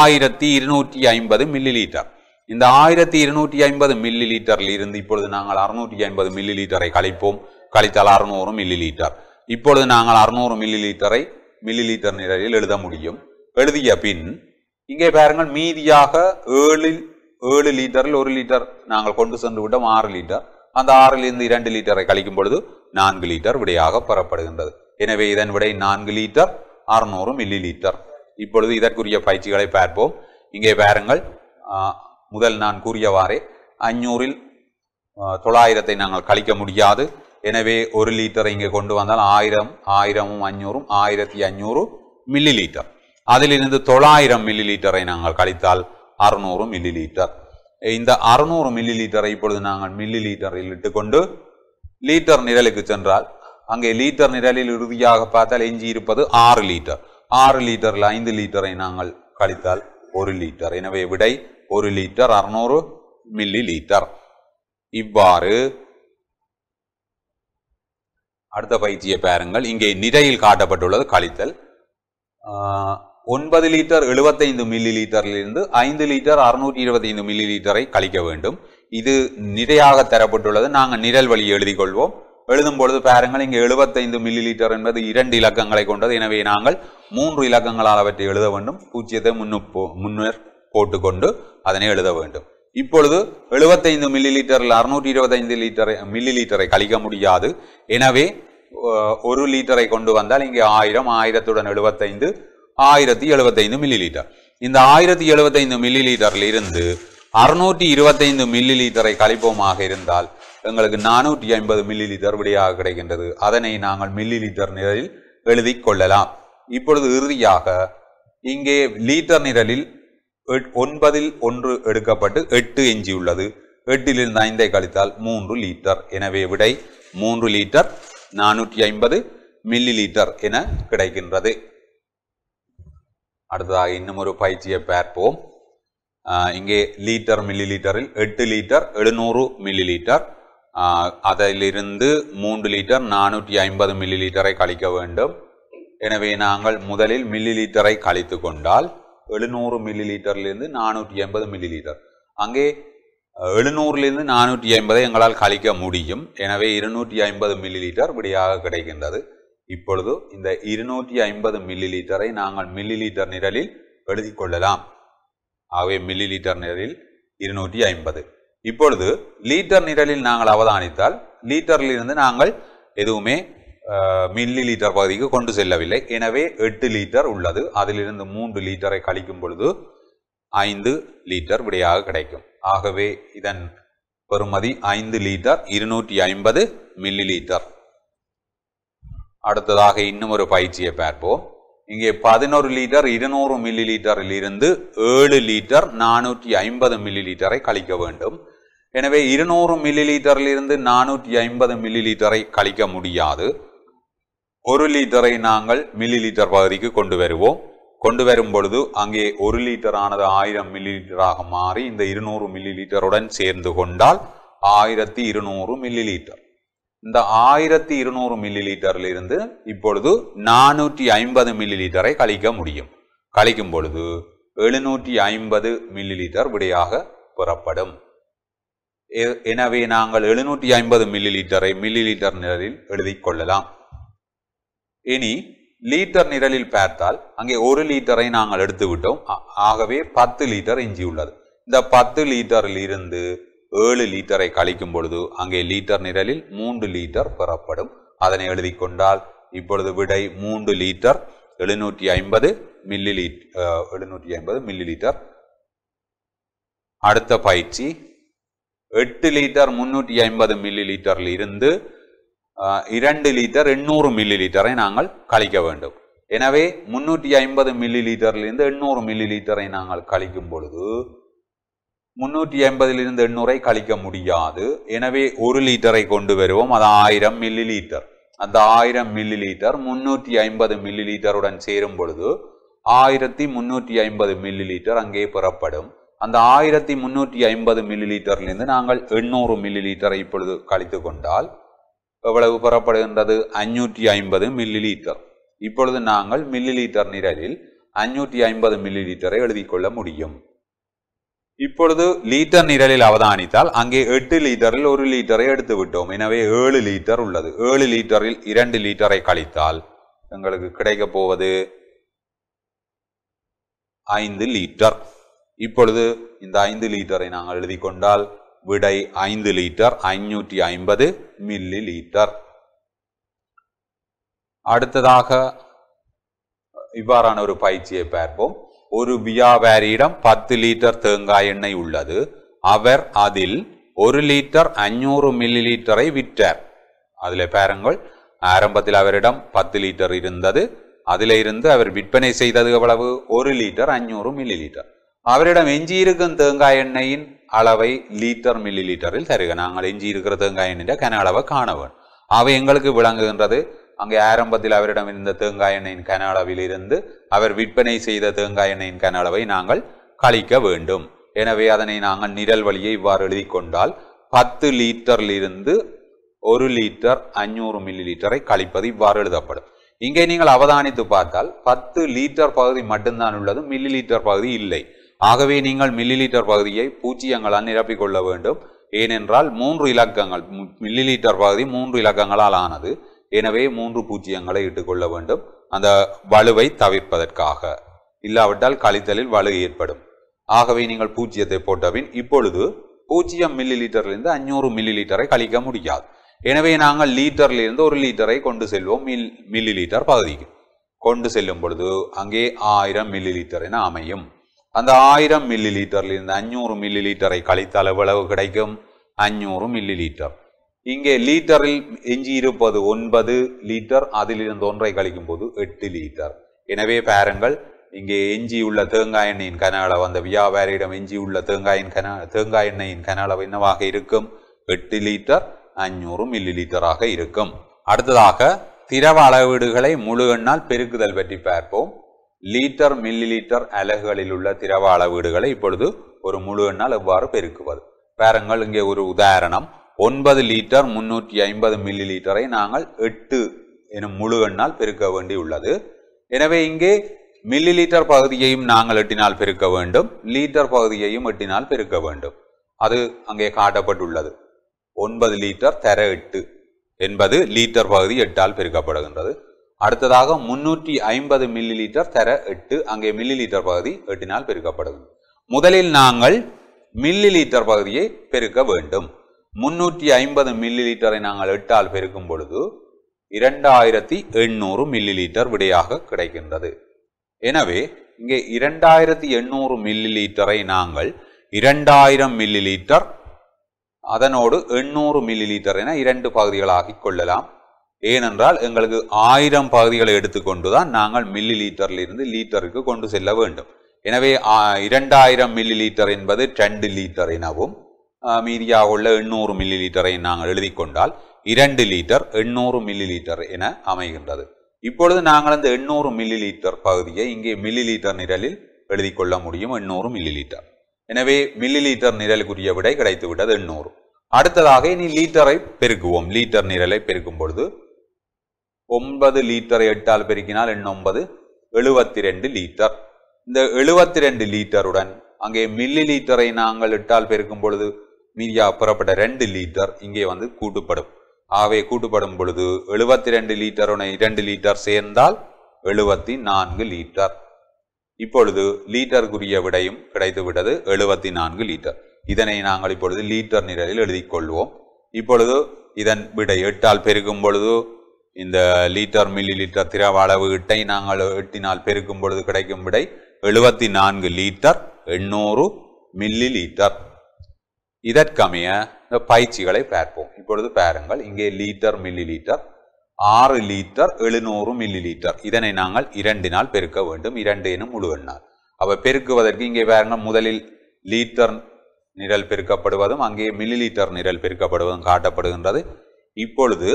ஆயிரத்தி இருநூற்றி ஐம்பது மில்லி லிட்டர் இந்த ஆயிரத்தி இருநூற்றி ஐம்பது மில்லி லீட்டரில் இருந்து இப்பொழுது நாங்கள் அறுநூற்றி ஐம்பது மில்லி லீட்டரை கழிப்போம் கழித்தால் அறுநூறு மில்லி லீட்டர் இப்பொழுது நாங்கள் அறுநூறு மில்லி லீட்டரை மில்லி லீட்டர் நிலையில் எழுத முடியும் எழுதிய பின் இங்கே பாருங்கள் மீதியாக ஏழு ஏழு லீட்டரில் ஒரு லிட்டர் நாங்கள் கொண்டு சென்று விட்டோம் ஆறு லீட்டர் அந்த ஆறிலிருந்து இரண்டு லீட்டரை கழிக்கும் பொழுது நான்கு லீட்டர் விடையாக பெறப்படுகின்றது எனவே இதன் விடை நான்கு லீட்டர் அறுநூறு மில்லி லீட்டர் இப்பொழுது இதற்குரிய பயிற்சிகளை பார்ப்போம் இங்கே பாருங்கள் முதல் நான் கூறியவாறே அஞ்சூறில் தொள்ளாயிரத்தை நாங்கள் கழிக்க முடியாது எனவே ஒரு லிட்டரை இங்கே கொண்டு வந்தால் ஆயிரம் ஆயிரமும் அஞ்சூறும் ஆயிரத்தி அஞ்சூறு மில்லி லீட்டர் அதிலிருந்து தொள்ளாயிரம் மில்லி லீட்டரை நாங்கள் கழித்தால் அறுநூறு மில்லி லீட்டர் இந்த அறுநூறு மில்லி லீட்டரை இப்பொழுது நாங்கள் மில்லி லீட்டரில் இட்டுக்கொண்டு லீட்டர் நிரலுக்கு சென்றால் அங்கே லீட்டர் நிரலில் இறுதியாக பார்த்தால் எஞ்சி இருப்பது ஆறு லீட்டர் ஆறு லீட்டரில் ஐந்து லீட்டரை நாங்கள் கழித்தால் ஒரு லீட்டர் எனவே விடை ஒரு லிட்டர் அறுநூறு மில்லி லிட்டர் இவ்வாறு அடுத்த பயிற்சியை பாருங்கள் இங்கே நிறையில் காட்டப்பட்டுள்ளது கழித்தல் ஒன்பது லிட்டர் எழுபத்தைந்து மில்லி லிட்டரிலிருந்து ஐந்து லிட்டர் அறுநூற்றி ஐந்து மில்லி லிட்டரை கழிக்க வேண்டும் இது நிறையாக தரப்பட்டுள்ளது நாங்கள் நிரல் வழி எழுதி கொள்வோம் எழுதும் பொழுது பாருங்கள் இங்கே எழுபத்தைந்து மில்லி லிட்டர் என்பது இரண்டு இலக்கங்களை கொண்டது எனவே நாங்கள் மூன்று இலக்கங்களால் அவற்றை எழுத வேண்டும் பூஜ்ஜியத்தை முன்னு முன்னர் போட்டுக்கொண்டு அதனை எழுத வேண்டும் இப்பொழுது எழுபத்தைந்து மில்லி லிட்டரில் அறுநூற்றி இருபத்தைந்து லிட்டரை மில்லி லிட்டரை கழிக்க முடியாது எனவே ஒரு லிட்டரை கொண்டு வந்தால் இங்கே ஆயிரம் ஆயிரத்துடன் எழுபத்தைந்து ஆயிரத்தி எழுபத்தைந்து மில்லி லிட்டர் இந்த ஆயிரத்தி எழுபத்தைந்து மில்லி லிட்டரில் இருந்து அறுநூற்றி இருபத்தைந்து மில்லி லிட்டரை கழிப்போமாக இருந்தால் எங்களுக்கு நானூற்றி ஐம்பது மில்லி லிட்டர் விடையாக கிடைக்கின்றது அதனை நாங்கள் மில்லி லிட்டர் நிரலில் எழுதி கொள்ளலாம் இப்பொழுது இறுதியாக இங்கே லீட்டர் நிரலில் ஒன்பதில் ஒன்று எடுக்கப்பட்டு எட்டு எஞ்சி உள்ளது எட்டிலிருந்து ஐந்தை கழித்தால் மூன்று லீட்டர் எனவே விடை மூன்று லீட்டர் நானூற்றி ஐம்பது மில்லி லீட்டர் என கிடைக்கின்றது அடுத்ததாக இன்னும் ஒரு பயிற்சியை பார்ப்போம் இங்கே லீட்டர் மில்லி லீட்டரில் எட்டு லீட்டர் எழுநூறு மில்லி லீட்டர் அதிலிருந்து மூன்று லீட்டர் நானூற்றி ஐம்பது மில்லி லீட்டரை கழிக்க வேண்டும் எனவே நாங்கள் முதலில் மில்லி லீட்டரை கழித்து கொண்டால் எழுநூறு மில்லி லிட்டர்லேருந்து நானூற்றி ஐம்பது மில்லி லிட்டர் அங்கே எழுநூறுலேருந்து நானூற்றி ஐம்பதை எங்களால் கழிக்க முடியும் எனவே இருநூற்றி ஐம்பது மில்லி லிட்டர் விடையாக கிடைக்கின்றது இப்பொழுது இந்த இருநூற்றி ஐம்பது மில்லி லிட்டரை நாங்கள் மில்லி லிட்டர் நிரலில் எழுதி கொள்ளலாம் ஆகவே மில்லி லிட்டர் நிரலில் இருநூற்றி ஐம்பது இப்பொழுது லீட்டர் நிரலில் நாங்கள் அவதானித்தால் லீட்டரிலிருந்து நாங்கள் எதுவுமே மில்லி லீட்டர் பகுதிக்கு கொண்டு செல்லவில்லை எனவே எட்டு லிட்டர் உள்ளது அதிலிருந்து மூன்று லிட்டரை கழிக்கும் பொழுது ஐந்து லிட்டர் விடையாக கிடைக்கும் ஆகவே இதன் பெறுமதி ஐந்து லிட்டர் இருநூற்றி ஐம்பது மில்லி லீட்டர் அடுத்ததாக இன்னும் ஒரு பயிற்சியை பார்ப்போம் இங்கே பதினோரு லிட்டர் இருநூறு மில்லி லீட்டரில் இருந்து ஏழு லிட்டர் நானூற்றி ஐம்பது மில்லி லீட்டரை கழிக்க வேண்டும் எனவே இருநூறு மில்லி இருந்து நானூற்றி ஐம்பது மில்லி லீட்டரை கழிக்க முடியாது ஒரு லிட்டரை நாங்கள் மில்லி லிட்டர் பகுதிக்கு கொண்டு வருவோம் கொண்டு வரும் பொழுது அங்கே ஒரு லிட்டர் ஆனது ஆயிரம் மில்லி லிட்டராக மாறி இந்த இருநூறு மில்லி லிட்டருடன் சேர்ந்து கொண்டால் ஆயிரத்தி இருநூறு மில்லி லிட்டர் இந்த ஆயிரத்தி இருநூறு மில்லி லிட்டரில் இருந்து இப்பொழுது நானூற்றி ஐம்பது மில்லி லிட்டரை கழிக்க முடியும் கழிக்கும் பொழுது எழுநூற்றி ஐம்பது மில்லி லிட்டர் விடையாக புறப்படும் எனவே நாங்கள் எழுநூற்றி ஐம்பது மில்லி லிட்டரை மில்லி லிட்டர் நிலையில் எழுதி கொள்ளலாம் இனி லீட்டர் நிரலில் பார்த்தால் அங்கே ஒரு லிட்டரை நாங்கள் எடுத்து விட்டோம் ஆகவே பத்து லிட்டர் எஞ்சி உள்ளது இந்த பத்து லீட்டரில் இருந்து ஏழு லிட்டரை கழிக்கும் பொழுது அங்கே லீட்டர் நிரலில் மூன்று லீட்டர் பெறப்படும் அதனை எழுதி கொண்டால் இப்பொழுது விடை மூன்று லீட்டர் எழுநூற்றி ஐம்பது மில்லி லீட் எழுநூற்றி ஐம்பது மில்லி லிட்டர் அடுத்த பயிற்சி எட்டு லிட்டர் முன்னூற்றி ஐம்பது மில்லி லிட்டரில் இருந்து இரண்டு லிட்டர் எண்ணூறு மில்லி லிட்டரை நாங்கள் கழிக்க வேண்டும் எனவே முன்னூற்றி ஐம்பது மில்லி லிட்டர்லேருந்து எண்ணூறு மில்லி லிட்டரை நாங்கள் கழிக்கும் பொழுது முன்னூற்றி ஐம்பதிலிருந்து எண்ணூறை கழிக்க முடியாது எனவே ஒரு லிட்டரை கொண்டு வருவோம் அது ஆயிரம் மில்லி லிட்டர் அந்த ஆயிரம் மில்லி லிட்டர் முன்னூற்றி ஐம்பது மில்லி லிட்டருடன் சேரும் பொழுது ஆயிரத்தி முன்னூற்றி ஐம்பது மில்லி லிட்டர் அங்கே புறப்படும் அந்த ஆயிரத்தி முன்னூற்றி ஐம்பது மில்லி லிட்டர்லேருந்து நாங்கள் எண்ணூறு மில்லி லிட்டரை இப்பொழுது கழித்து கொண்டால் எவ்வளவு புறப்படுகின்றது அஞ்சூற்றி ஐம்பது மில்லி லீட்டர் இப்பொழுது நாங்கள் மில்லி லீட்டர் நிரலில் அஞ்சூற்றி ஐம்பது மில்லி லீட்டரை எழுதிக்கொள்ள முடியும் இப்பொழுது லீட்டர் நிரலில் அவதானித்தால் அங்கே எட்டு லீட்டரில் ஒரு லீட்டரை எடுத்து விட்டோம் எனவே ஏழு லீட்டர் உள்ளது ஏழு லீட்டரில் இரண்டு லீட்டரை கழித்தால் எங்களுக்கு கிடைக்க போவது ஐந்து லீட்டர் இப்பொழுது இந்த ஐந்து லீட்டரை நாங்கள் எழுதி கொண்டால் விடை ஐந்து லிட்டர் ஐநூற்றி ஐம்பது மில்லி லிட்டர் அடுத்ததாக இவ்வாறான ஒரு பயிற்சியை பார்ப்போம் ஒரு வியாபாரியிடம் பத்து லிட்டர் தேங்காய் எண்ணெய் உள்ளது அவர் அதில் ஒரு லிட்டர் அஞ்சூறு மில்லி லிட்டரை விற்றார் அதில் பாருங்கள் ஆரம்பத்தில் அவரிடம் பத்து லிட்டர் இருந்தது அதில் இருந்து அவர் விற்பனை செய்தது எவ்வளவு ஒரு லிட்டர் அஞ்சூறு மில்லி லிட்டர் அவரிடம் எஞ்சியிருக்கும் தேங்காய் எண்ணெயின் അളവൈ மில்லி லிட்டரில் ലിറ്ററിൽ நாங்கள் ഞങ്ങൾ இருக்கிறது തേങ്കായെണ്ണിൻ്റെ கன அளவை காணவன் அவை எங்களுக்கு விளங்குகின்றது அங்கே ஆரம்பத்தில் அவரிடம் இருந்த தேங்காய் எண்ணெயின் கன அளவிலிருந்து அவர் விற்பனை செய்த தேங்காய் எண்ணெயின் கன அளவை நாங்கள் கழிக்க வேண்டும் எனவே அதனை நாங்கள் நிரல் வழியை இவ்வாறு எழுதி கொண்டால் பத்து இருந்து ஒரு லிட்டர் அஞ்சூறு மில்லி லிட்டரை கழிப்பது இவ்வாறு எழுதப்படும் இங்கே நீங்கள் அவதானித்து பார்த்தால் பத்து லிட்டர் பகுதி மட்டும்தான் உள்ளது மில்லி லிட்டர் பகுதி இல்லை ஆகவே நீங்கள் மில்லி லிட்டர் பகுதியை நிரப்பிக் கொள்ள வேண்டும் ஏனென்றால் மூன்று இலக்கங்கள் மில்லி லிட்டர் பகுதி மூன்று இலக்கங்களால் ஆனது எனவே மூன்று பூஜ்ஜியங்களை இட்டுக்கொள்ள வேண்டும் அந்த வலுவை தவிர்ப்பதற்காக இல்லாவிட்டால் கழித்தலில் வலு ஏற்படும் ஆகவே நீங்கள் பூஜ்ஜியத்தை போட்டபின் இப்பொழுது பூஜ்ஜியம் மில்லி லிட்டர்லேருந்து அஞ்சூறு மில்லி லிட்டரை கழிக்க முடியாது எனவே நாங்கள் லீட்டர்லேருந்து ஒரு லிட்டரை கொண்டு செல்வோம் மில் மில்லி லிட்டர் பகுதிக்கு கொண்டு செல்லும் பொழுது அங்கே ஆயிரம் மில்லி லிட்டர் என அமையும் அந்த ஆயிரம் மில்லி இருந்து அஞ்சூறு மில்லி லிட்டரை கழித்தால் எவ்வளவு கிடைக்கும் அஞ்சூறு மில்லி லிட்டர் இங்கே லீட்டரில் எஞ்சி இருப்பது ஒன்பது லீட்டர் அதிலிருந்து ஒன்றை கழிக்கும் போது எட்டு லீட்டர் எனவே பாருங்கள் இங்கே எஞ்சியுள்ள தேங்காய் எண்ணெயின் கன அளவு அந்த வியாபாரியிடம் எஞ்சியுள்ள தேங்காயின் கன தேங்காய் எண்ணெயின் கன அளவு என்னவாக இருக்கும் எட்டு லிட்டர் அஞ்சூறு மில்லி லிட்டராக இருக்கும் அடுத்ததாக திரவ அளவீடுகளை முழு எண்ணால் பெருக்குதல் பற்றி பார்ப்போம் லீட்டர் மில்லி லீட்டர் அலகுகளில் உள்ள திரவ அளவீடுகளை இப்பொழுது ஒரு முழு எண்ணால் எவ்வாறு பெருக்குவது பாருங்கள் இங்கே ஒரு உதாரணம் ஒன்பது லீட்டர் முன்னூற்றி ஐம்பது மில்லி லீட்டரை நாங்கள் எட்டு எனும் முழு எண்ணால் பெருக்க வேண்டி உள்ளது எனவே இங்கே மில்லி லீட்டர் பகுதியையும் நாங்கள் எட்டினால் பெருக்க வேண்டும் லீட்டர் பகுதியையும் எட்டினால் பெருக்க வேண்டும் அது அங்கே காட்டப்பட்டுள்ளது ஒன்பது லீட்டர் தர எட்டு என்பது லீட்டர் பகுதி எட்டால் பெருக்கப்படுகின்றது அடுத்ததாக முன்னூற்றி ஐம்பது மில்லி லிட்டர் தர எட்டு அங்கே மில்லி லிட்டர் பகுதி எட்டினால் பெருக்கப்படும் முதலில் நாங்கள் மில்லி லிட்டர் பகுதியை பெருக்க வேண்டும் முன்னூற்றி ஐம்பது மில்லி லிட்டரை நாங்கள் எட்டால் பெருக்கும் பொழுது இரண்டாயிரத்தி எண்ணூறு மில்லி லிட்டர் விடையாக கிடைக்கின்றது எனவே இங்கே இரண்டாயிரத்தி எண்ணூறு மில்லி லிட்டரை நாங்கள் இரண்டாயிரம் மில்லி லிட்டர் அதனோடு எண்ணூறு மில்லி லிட்டர் என இரண்டு பகுதிகளாகி கொள்ளலாம் ஏனென்றால் எங்களுக்கு ஆயிரம் பகுதிகளை எடுத்துக்கொண்டுதான் நாங்கள் மில்லி இருந்து லீட்டருக்கு கொண்டு செல்ல வேண்டும் எனவே இரண்டாயிரம் மில்லி லீட்டர் என்பது ரெண்டு லீட்டர் எனவும் மீதியாக உள்ள எண்ணூறு மில்லி லீட்டரை நாங்கள் எழுதி கொண்டால் இரண்டு லிட்டர் எண்ணூறு மில்லி லீட்டர் என அமைகின்றது இப்பொழுது நாங்கள் அந்த எண்ணூறு மில்லி லீட்டர் பகுதியை இங்கே மில்லி லீட்டர் நிரலில் எழுதி கொள்ள முடியும் எண்ணூறு மில்லி லீட்டர் எனவே மில்லி லீட்டர் நிரலுக்குரிய விடை கிடைத்துவிட்டது எண்ணூறு அடுத்ததாக இனி லீட்டரை பெருக்குவோம் லீட்டர் நிரலை பெருக்கும் பொழுது ஒன்பது லிட்டரை எட்டால் பெருக்கினால் ஒன்பது எழுபத்தி ரெண்டு லீட்டர் இந்த எழுபத்தி ரெண்டு லீட்டருடன் அங்கே மில்லி லீட்டரை நாங்கள் எட்டால் பெருக்கும் பொழுது மீதியா புறப்பட்ட ரெண்டு லீட்டர் இங்கே வந்து கூட்டுப்படும் ஆகவே கூட்டுப்படும் பொழுது எழுபத்தி ரெண்டு லீட்டருடன் இரண்டு லீட்டர் சேர்ந்தால் எழுபத்தி நான்கு லீட்டர் இப்பொழுது லீட்டருக்குரிய விடையும் கிடைத்துவிட்டது எழுபத்தி நான்கு லீட்டர் இதனை நாங்கள் இப்பொழுது லீட்டர் நிரலில் கொள்வோம் இப்பொழுது இதன் விடை எட்டால் பெருக்கும் பொழுது இந்த லிட்டர் மில்லி லிட்டர் திரவ அளவு இட்டை நாங்கள் எட்டினால் பெருக்கும் பொழுது கிடைக்கும் விடை எழுபத்தி நான்கு லீட்டர் எண்ணூறு மில்லி லிட்டர் இதற்கமைய இந்த பயிற்சிகளை பார்ப்போம் இப்பொழுது பாருங்கள் இங்கே லீட்டர் மில்லி லிட்டர் ஆறு லீட்டர் எழுநூறு மில்லி லிட்டர் இதனை நாங்கள் இரண்டினால் பெருக்க வேண்டும் இரண்டு எனும் முழு எண்ணால் அப்போ பெருக்குவதற்கு இங்கே பாருங்கள் முதலில் லீட்டர் நிரல் பெருக்கப்படுவதும் அங்கே மில்லி லிட்டர் நிரல் பெருக்கப்படுவதும் காட்டப்படுகின்றது இப்பொழுது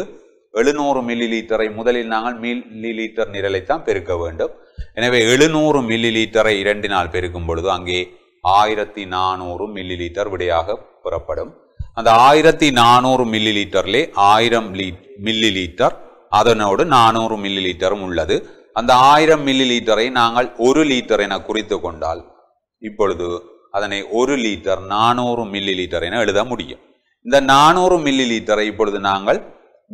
எழுநூறு மில்லி லீட்டரை முதலில் நாங்கள் மில்லி லீட்டர் நிரலைத்தான் பெருக்க வேண்டும் எனவே எழுநூறு மில்லி லீட்டரை இரண்டினால் பெருக்கும் பொழுது அங்கே ஆயிரத்தி நானூறு மில்லி லீட்டர் விடையாக புறப்படும் அந்த ஆயிரத்தி நானூறு மில்லி லீட்டர்லே ஆயிரம் லீ மில்லி லீட்டர் அதனோடு நானூறு மில்லி லீட்டரும் உள்ளது அந்த ஆயிரம் மில்லி லீட்டரை நாங்கள் ஒரு லீட்டர் என குறித்து கொண்டால் இப்பொழுது அதனை ஒரு லீட்டர் நானூறு மில்லி லீட்டர் என எழுத முடியும் இந்த நானூறு மில்லி லீட்டரை இப்பொழுது நாங்கள்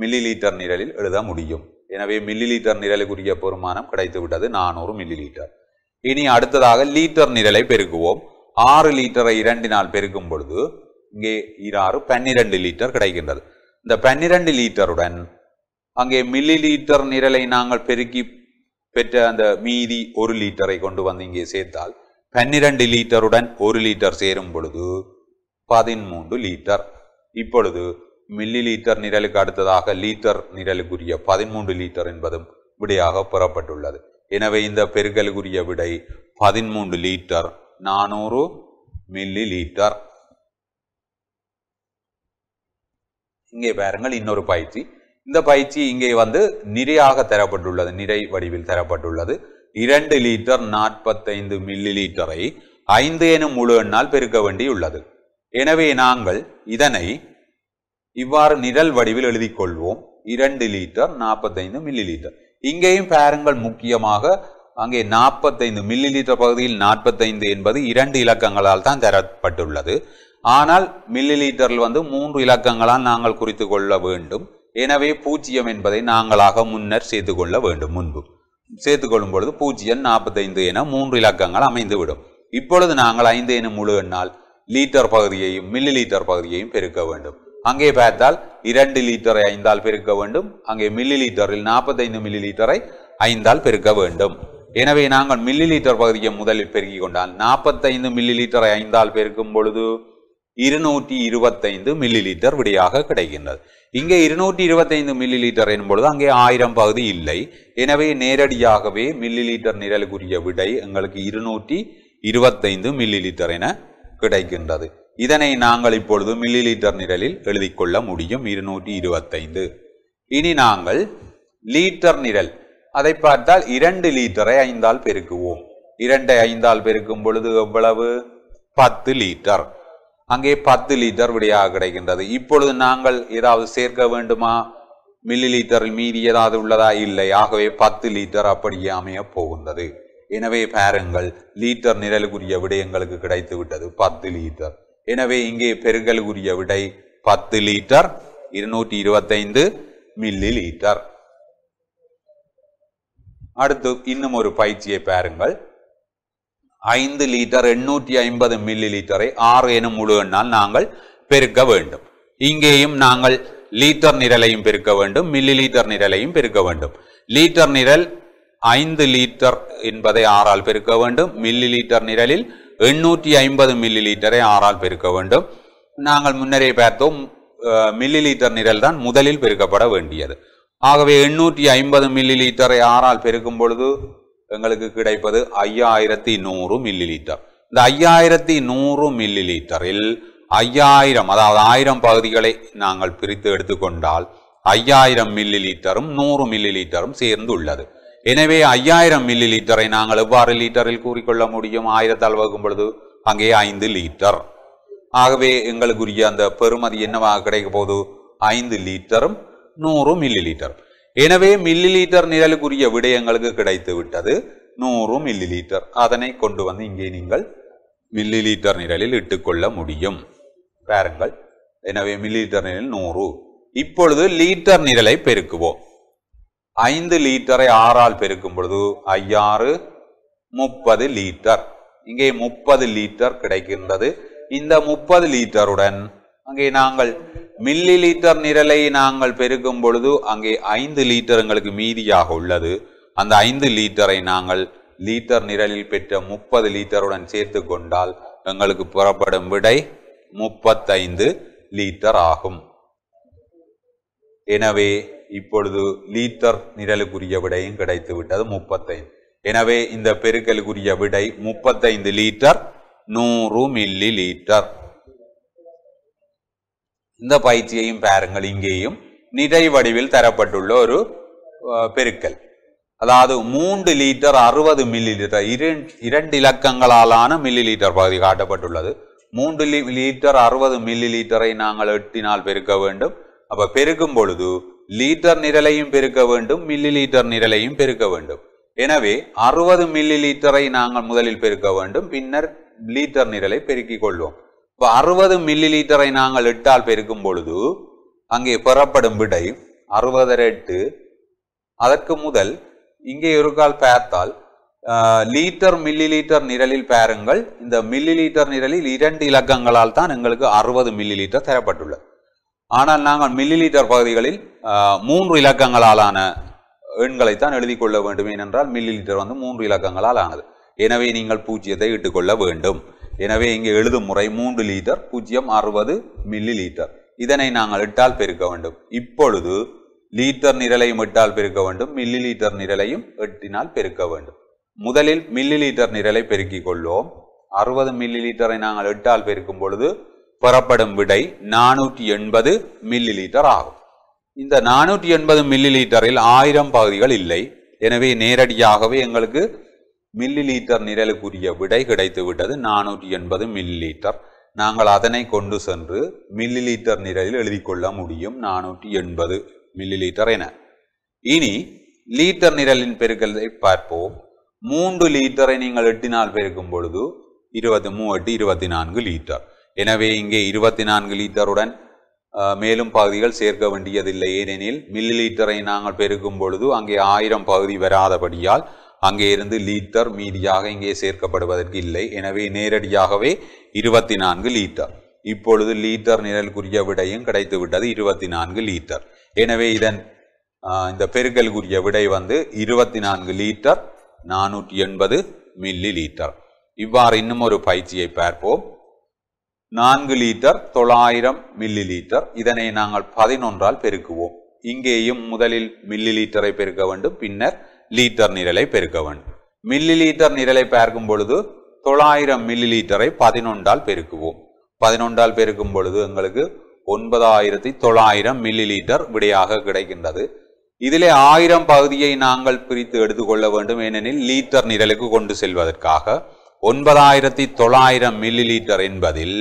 மில்லி லீட்டர் நிரலில் எழுத முடியும் எனவே மில்லி லீட்டர் நிரலுக்குரிய பெருமானம் கிடைத்து விட்டது நானூறு மில்லி லீட்டர் இனி அடுத்ததாக லீட்டர் நிரலை பெருக்குவோம் ஆறு லீட்டரை இரண்டினால் பெருக்கும் பொழுது இங்கே இராறு பன்னிரண்டு லீட்டர் கிடைக்கின்றது இந்த பன்னிரண்டு லீட்டருடன் அங்கே மில்லி லீட்டர் நிரலை நாங்கள் பெருக்கி பெற்ற அந்த மீதி ஒரு லீட்டரை கொண்டு வந்து இங்கே சேர்த்தால் பன்னிரண்டு லீட்டருடன் ஒரு லீட்டர் சேரும் பொழுது பதிமூன்று லீட்டர் இப்பொழுது மில்லி லீட்டர் நிரலுக்கு அடுத்ததாக லீட்டர் நிரலுக்குரிய பதிமூன்று லீட்டர் என்பதும் விடையாக பெறப்பட்டுள்ளது எனவே இந்த பெருகலுக்குரிய விடை பதிமூன்று லீட்டர் நானூறு மில்லி லீட்டர் இங்கே பாருங்கள் இன்னொரு பயிற்சி இந்த பயிற்சி இங்கே வந்து நிறையாக தரப்பட்டுள்ளது நிறை வடிவில் தரப்பட்டுள்ளது இரண்டு லீட்டர் நாற்பத்தைந்து மில்லி லீட்டரை ஐந்து எனும் முழு எண்ணால் பெருக்க வேண்டியுள்ளது எனவே நாங்கள் இதனை இவ்வாறு நிரல் வடிவில் எழுதி கொள்வோம் இரண்டு லிட்டர் நாற்பத்தைந்து மில்லி லிட்டர் இங்கேயும் பாருங்கள் முக்கியமாக அங்கே நாற்பத்தைந்து மில்லி லிட்டர் பகுதியில் நாற்பத்தைந்து என்பது இரண்டு இலக்கங்களால் தான் தரப்பட்டுள்ளது ஆனால் மில்லி லிட்டரில் வந்து மூன்று இலக்கங்களால் நாங்கள் குறித்து கொள்ள வேண்டும் எனவே பூஜ்ஜியம் என்பதை நாங்களாக முன்னர் சேர்த்து கொள்ள வேண்டும் முன்பு சேர்த்து கொள்ளும் பொழுது பூஜ்ஜியம் நாற்பத்தைந்து என மூன்று இலக்கங்கள் அமைந்துவிடும் இப்பொழுது நாங்கள் ஐந்து என முழு எண்ணால் லீட்டர் பகுதியையும் மில்லி லீட்டர் பகுதியையும் பெருக்க வேண்டும் அங்கே பார்த்தால் இரண்டு லிட்டரை ஐந்தால் பெருக்க வேண்டும் அங்கே மில்லி லிட்டரில் நாற்பத்தைந்து மில்லி லிட்டரை ஐந்தால் பெருக்க வேண்டும் எனவே நாங்கள் மில்லி லிட்டர் பகுதியை முதலில் பெருக்கிக் கொண்டால் நாற்பத்தைந்து மில்லி லிட்டரை ஐந்தால் பெருக்கும் பொழுது இருநூற்றி இருபத்தைந்து மில்லி லிட்டர் விடையாக கிடைக்கின்றது இங்கே இருநூற்றி இருபத்தைந்து மில்லி லிட்டர் என்பொழுது அங்கே ஆயிரம் பகுதி இல்லை எனவே நேரடியாகவே மில்லி லிட்டர் நிரலுக்குரிய விடை எங்களுக்கு இருநூற்றி இருபத்தைந்து மில்லி லிட்டர் என கிடைக்கின்றது இதனை நாங்கள் இப்பொழுது மில்லி லீட்டர் நிரலில் எழுதிக்கொள்ள முடியும் இருநூற்றி இருபத்தைந்து இனி நாங்கள் லீட்டர் நிரல் அதை பார்த்தால் இரண்டு லீட்டரை ஐந்தால் பெருக்குவோம் இரண்டை ஐந்தால் பெருக்கும் பொழுது எவ்வளவு பத்து லீட்டர் அங்கே பத்து லீட்டர் விடையாக கிடைக்கின்றது இப்பொழுது நாங்கள் ஏதாவது சேர்க்க வேண்டுமா மில்லி லீட்டரில் மீதி ஏதாவது உள்ளதா இல்லை ஆகவே பத்து லீட்டர் அப்படியே அமைய போகின்றது எனவே பாருங்கள் லீட்டர் நிரலுக்குரிய விடயங்களுக்கு கிடைத்து விட்டது பத்து லீட்டர் எனவே இங்கே பெருங்கல் உரிய விடை பத்து லீட்டர் இருநூற்றி இருபத்தைந்து மில்லி லிட்டர் அடுத்து இன்னும் ஒரு பயிற்சியை பாருங்கள் ஐந்து லிட்டர் எண்ணூற்றி ஐம்பது மில்லி லீட்டரை ஆறு எனும் முழு எண்ணால் நாங்கள் பெருக்க வேண்டும் இங்கேயும் நாங்கள் லீட்டர் நிரலையும் பெருக்க வேண்டும் மில்லி லீட்டர் நிரலையும் பெருக்க வேண்டும் லீட்டர் நிரல் ஐந்து லீட்டர் என்பதை ஆறால் பெருக்க வேண்டும் மில்லி லீட்டர் நிரலில் எண்ணூற்றி ஐம்பது மில்லி லீட்டரை ஆறால் பெருக்க வேண்டும் நாங்கள் முன்னரே பார்த்தோம் மில்லி லீட்டர் நிரல் தான் முதலில் பெருக்கப்பட வேண்டியது ஆகவே எண்ணூற்றி ஐம்பது மில்லி லீட்டரை ஆறால் பெருக்கும் பொழுது எங்களுக்கு கிடைப்பது ஐயாயிரத்தி நூறு மில்லி லீட்டர் இந்த ஐயாயிரத்தி நூறு மில்லி லீட்டரில் ஐயாயிரம் அதாவது ஆயிரம் பகுதிகளை நாங்கள் பிரித்து எடுத்துக்கொண்டால் ஐயாயிரம் மில்லி லீட்டரும் நூறு மில்லி லீட்டரும் சேர்ந்து உள்ளது எனவே ஐயாயிரம் மில்லி லீட்டரை நாங்கள் எவ்வாறு லிட்டரில் கூறிக்கொள்ள முடியும் ஆயிரத்தால் வகுக்கும் பொழுது அங்கே ஐந்து லிட்டர் ஆகவே எங்களுக்குரிய அந்த பெருமதி என்னவாக கிடைக்க போது ஐந்து லிட்டரும் நூறு மில்லி லீட்டர் எனவே மில்லி லீட்டர் நிரலுக்குரிய விடை எங்களுக்கு கிடைத்து விட்டது நூறு மில்லி லீட்டர் அதனை கொண்டு வந்து இங்கே நீங்கள் மில்லி லீட்டர் நிரலில் இட்டுக்கொள்ள முடியும் பாருங்கள் எனவே மில்லி லிட்டர் நிரலில் நூறு இப்பொழுது லீட்டர் நிரலை பெருக்குவோம் ஐந்து லீட்டரை ஆறால் பெருக்கும் பொழுது ஐயாறு முப்பது லீட்டர் இங்கே முப்பது லீட்டர் கிடைக்கின்றது இந்த முப்பது லீட்டருடன் அங்கே நாங்கள் மில்லி லீட்டர் நிரலை நாங்கள் பெருக்கும் பொழுது அங்கே ஐந்து லீட்டர் எங்களுக்கு மீதியாக உள்ளது அந்த ஐந்து லீட்டரை நாங்கள் லீட்டர் நிரலில் பெற்ற முப்பது லீட்டருடன் சேர்த்து கொண்டால் எங்களுக்கு புறப்படும் விடை முப்பத்தைந்து லீட்டர் ஆகும் எனவே இப்பொழுது லீட்டர் நிரலுக்குரிய விடையும் கிடைத்து விட்டது முப்பத்தைந்து எனவே இந்த பெருக்கலுக்குரிய விடை முப்பத்தைந்து லீட்டர் நூறு மில்லி லீட்டர் இந்த பயிற்சியையும் பாருங்கள் இங்கேயும் நிறை வடிவில் தரப்பட்டுள்ள ஒரு பெருக்கல் அதாவது மூன்று லீட்டர் அறுபது மில்லி லிட்டர் இரண்டு இலக்கங்களாலான மில்லி லிட்டர் பகுதி காட்டப்பட்டுள்ளது மூன்று லிட்டர் அறுபது மில்லி லிட்டரை நாங்கள் எட்டினால் பெருக்க வேண்டும் அப்ப பெருக்கும் பொழுது லீட்டர் நிரலையும் பெருக்க வேண்டும் மில்லி லீட்டர் நிரலையும் பெருக்க வேண்டும் எனவே அறுபது மில்லி லீட்டரை நாங்கள் முதலில் பெருக்க வேண்டும் பின்னர் லீட்டர் நிரலை பெருக்கிக் கொள்வோம் இப்போ அறுபது மில்லி லீட்டரை நாங்கள் எட்டால் பெருக்கும் பொழுது அங்கே பெறப்படும் விடை அறுபது ரெட்டு அதற்கு முதல் இங்கே ஒரு கால் பார்த்தால் லீட்டர் மில்லி லீட்டர் நிரலில் பாருங்கள் இந்த மில்லி லீட்டர் நிரலில் இரண்டு இலக்கங்களால் தான் எங்களுக்கு அறுபது மில்லி லீட்டர் தரப்பட்டுள்ளது ஆனால் நாங்கள் மில்லி லிட்டர் பகுதிகளில் மூன்று இலக்கங்களாலான எண்களைத்தான் எழுதி கொள்ள வேண்டும் ஏனென்றால் மில்லி லிட்டர் வந்து மூன்று இலக்கங்களால் ஆனது எனவே நீங்கள் பூஜ்ஜியத்தை இட்டுக்கொள்ள வேண்டும் எனவே இங்கே எழுதும் முறை மூன்று லிட்டர் பூஜ்ஜியம் அறுபது மில்லி லிட்டர் இதனை நாங்கள் இட்டால் பெருக்க வேண்டும் இப்பொழுது லீட்டர் நிரலையும் இட்டால் பெருக்க வேண்டும் மில்லி லிட்டர் நிரலையும் எட்டினால் பெருக்க வேண்டும் முதலில் மில்லி லிட்டர் நிரலை பெருக்கிக் கொள்வோம் அறுபது மில்லி லிட்டரை நாங்கள் எட்டால் பெருக்கும் பொழுது பெறப்படும் விடை நானூற்றி எண்பது மில்லி லீட்டர் ஆகும் இந்த நானூற்றி எண்பது மில்லி லீட்டரில் ஆயிரம் பகுதிகள் இல்லை எனவே நேரடியாகவே எங்களுக்கு மில்லி லீட்டர் நிரலுக்குரிய விடை கிடைத்து விட்டது நானூற்றி எண்பது மில்லி லீட்டர் நாங்கள் அதனை கொண்டு சென்று மில்லி லீட்டர் நிரலில் எழுதிக்கொள்ள முடியும் நானூற்றி எண்பது மில்லி லீட்டர் என இனி லீட்டர் நிரலின் பெருக்கலை பார்ப்போம் மூன்று லீட்டரை நீங்கள் எட்டினால் பெருக்கும் பொழுது இருபத்தி மூவெட்டு இருபத்தி நான்கு லீட்டர் எனவே இங்கே இருபத்தி நான்கு லிட்டருடன் மேலும் பகுதிகள் சேர்க்க வேண்டியதில்லை ஏனெனில் மில்லி லிட்டரை நாங்கள் பெருக்கும் பொழுது அங்கே ஆயிரம் பகுதி வராதபடியால் அங்கே இருந்து லீட்டர் மீதியாக இங்கே சேர்க்கப்படுவதற்கு இல்லை எனவே நேரடியாகவே இருபத்தி நான்கு லீட்டர் இப்பொழுது லீட்டர் நிழலுக்குரிய விடையும் கிடைத்து விட்டது இருபத்தி நான்கு லீட்டர் எனவே இதன் இந்த பெருக்கலுக்குரிய விடை வந்து இருபத்தி நான்கு லீட்டர் நானூற்றி எண்பது மில்லி லீட்டர் இவ்வாறு இன்னும் ஒரு பயிற்சியை பார்ப்போம் நான்கு லீட்டர் தொள்ளாயிரம் மில்லி லீட்டர் இதனை நாங்கள் பதினொன்றால் பெருக்குவோம் இங்கேயும் முதலில் மில்லி லீட்டரை பெருக்க வேண்டும் பின்னர் லீட்டர் நிரலை பெருக்க வேண்டும் மில்லி லீட்டர் நிரலை பார்க்கும் பொழுது தொள்ளாயிரம் மில்லி லீட்டரை பதினொன்றால் பெருக்குவோம் பதினொன்றால் பெருக்கும் பொழுது எங்களுக்கு ஒன்பதாயிரத்தி தொள்ளாயிரம் மில்லி லீட்டர் விடையாக கிடைக்கின்றது இதிலே ஆயிரம் பகுதியை நாங்கள் பிரித்து எடுத்துக்கொள்ள வேண்டும் ஏனெனில் லீட்டர் நிரலுக்கு கொண்டு செல்வதற்காக ஒன்பதாயிரத்தி தொள்ளாயிரம் மில்லி லீட்டர் என்பதில்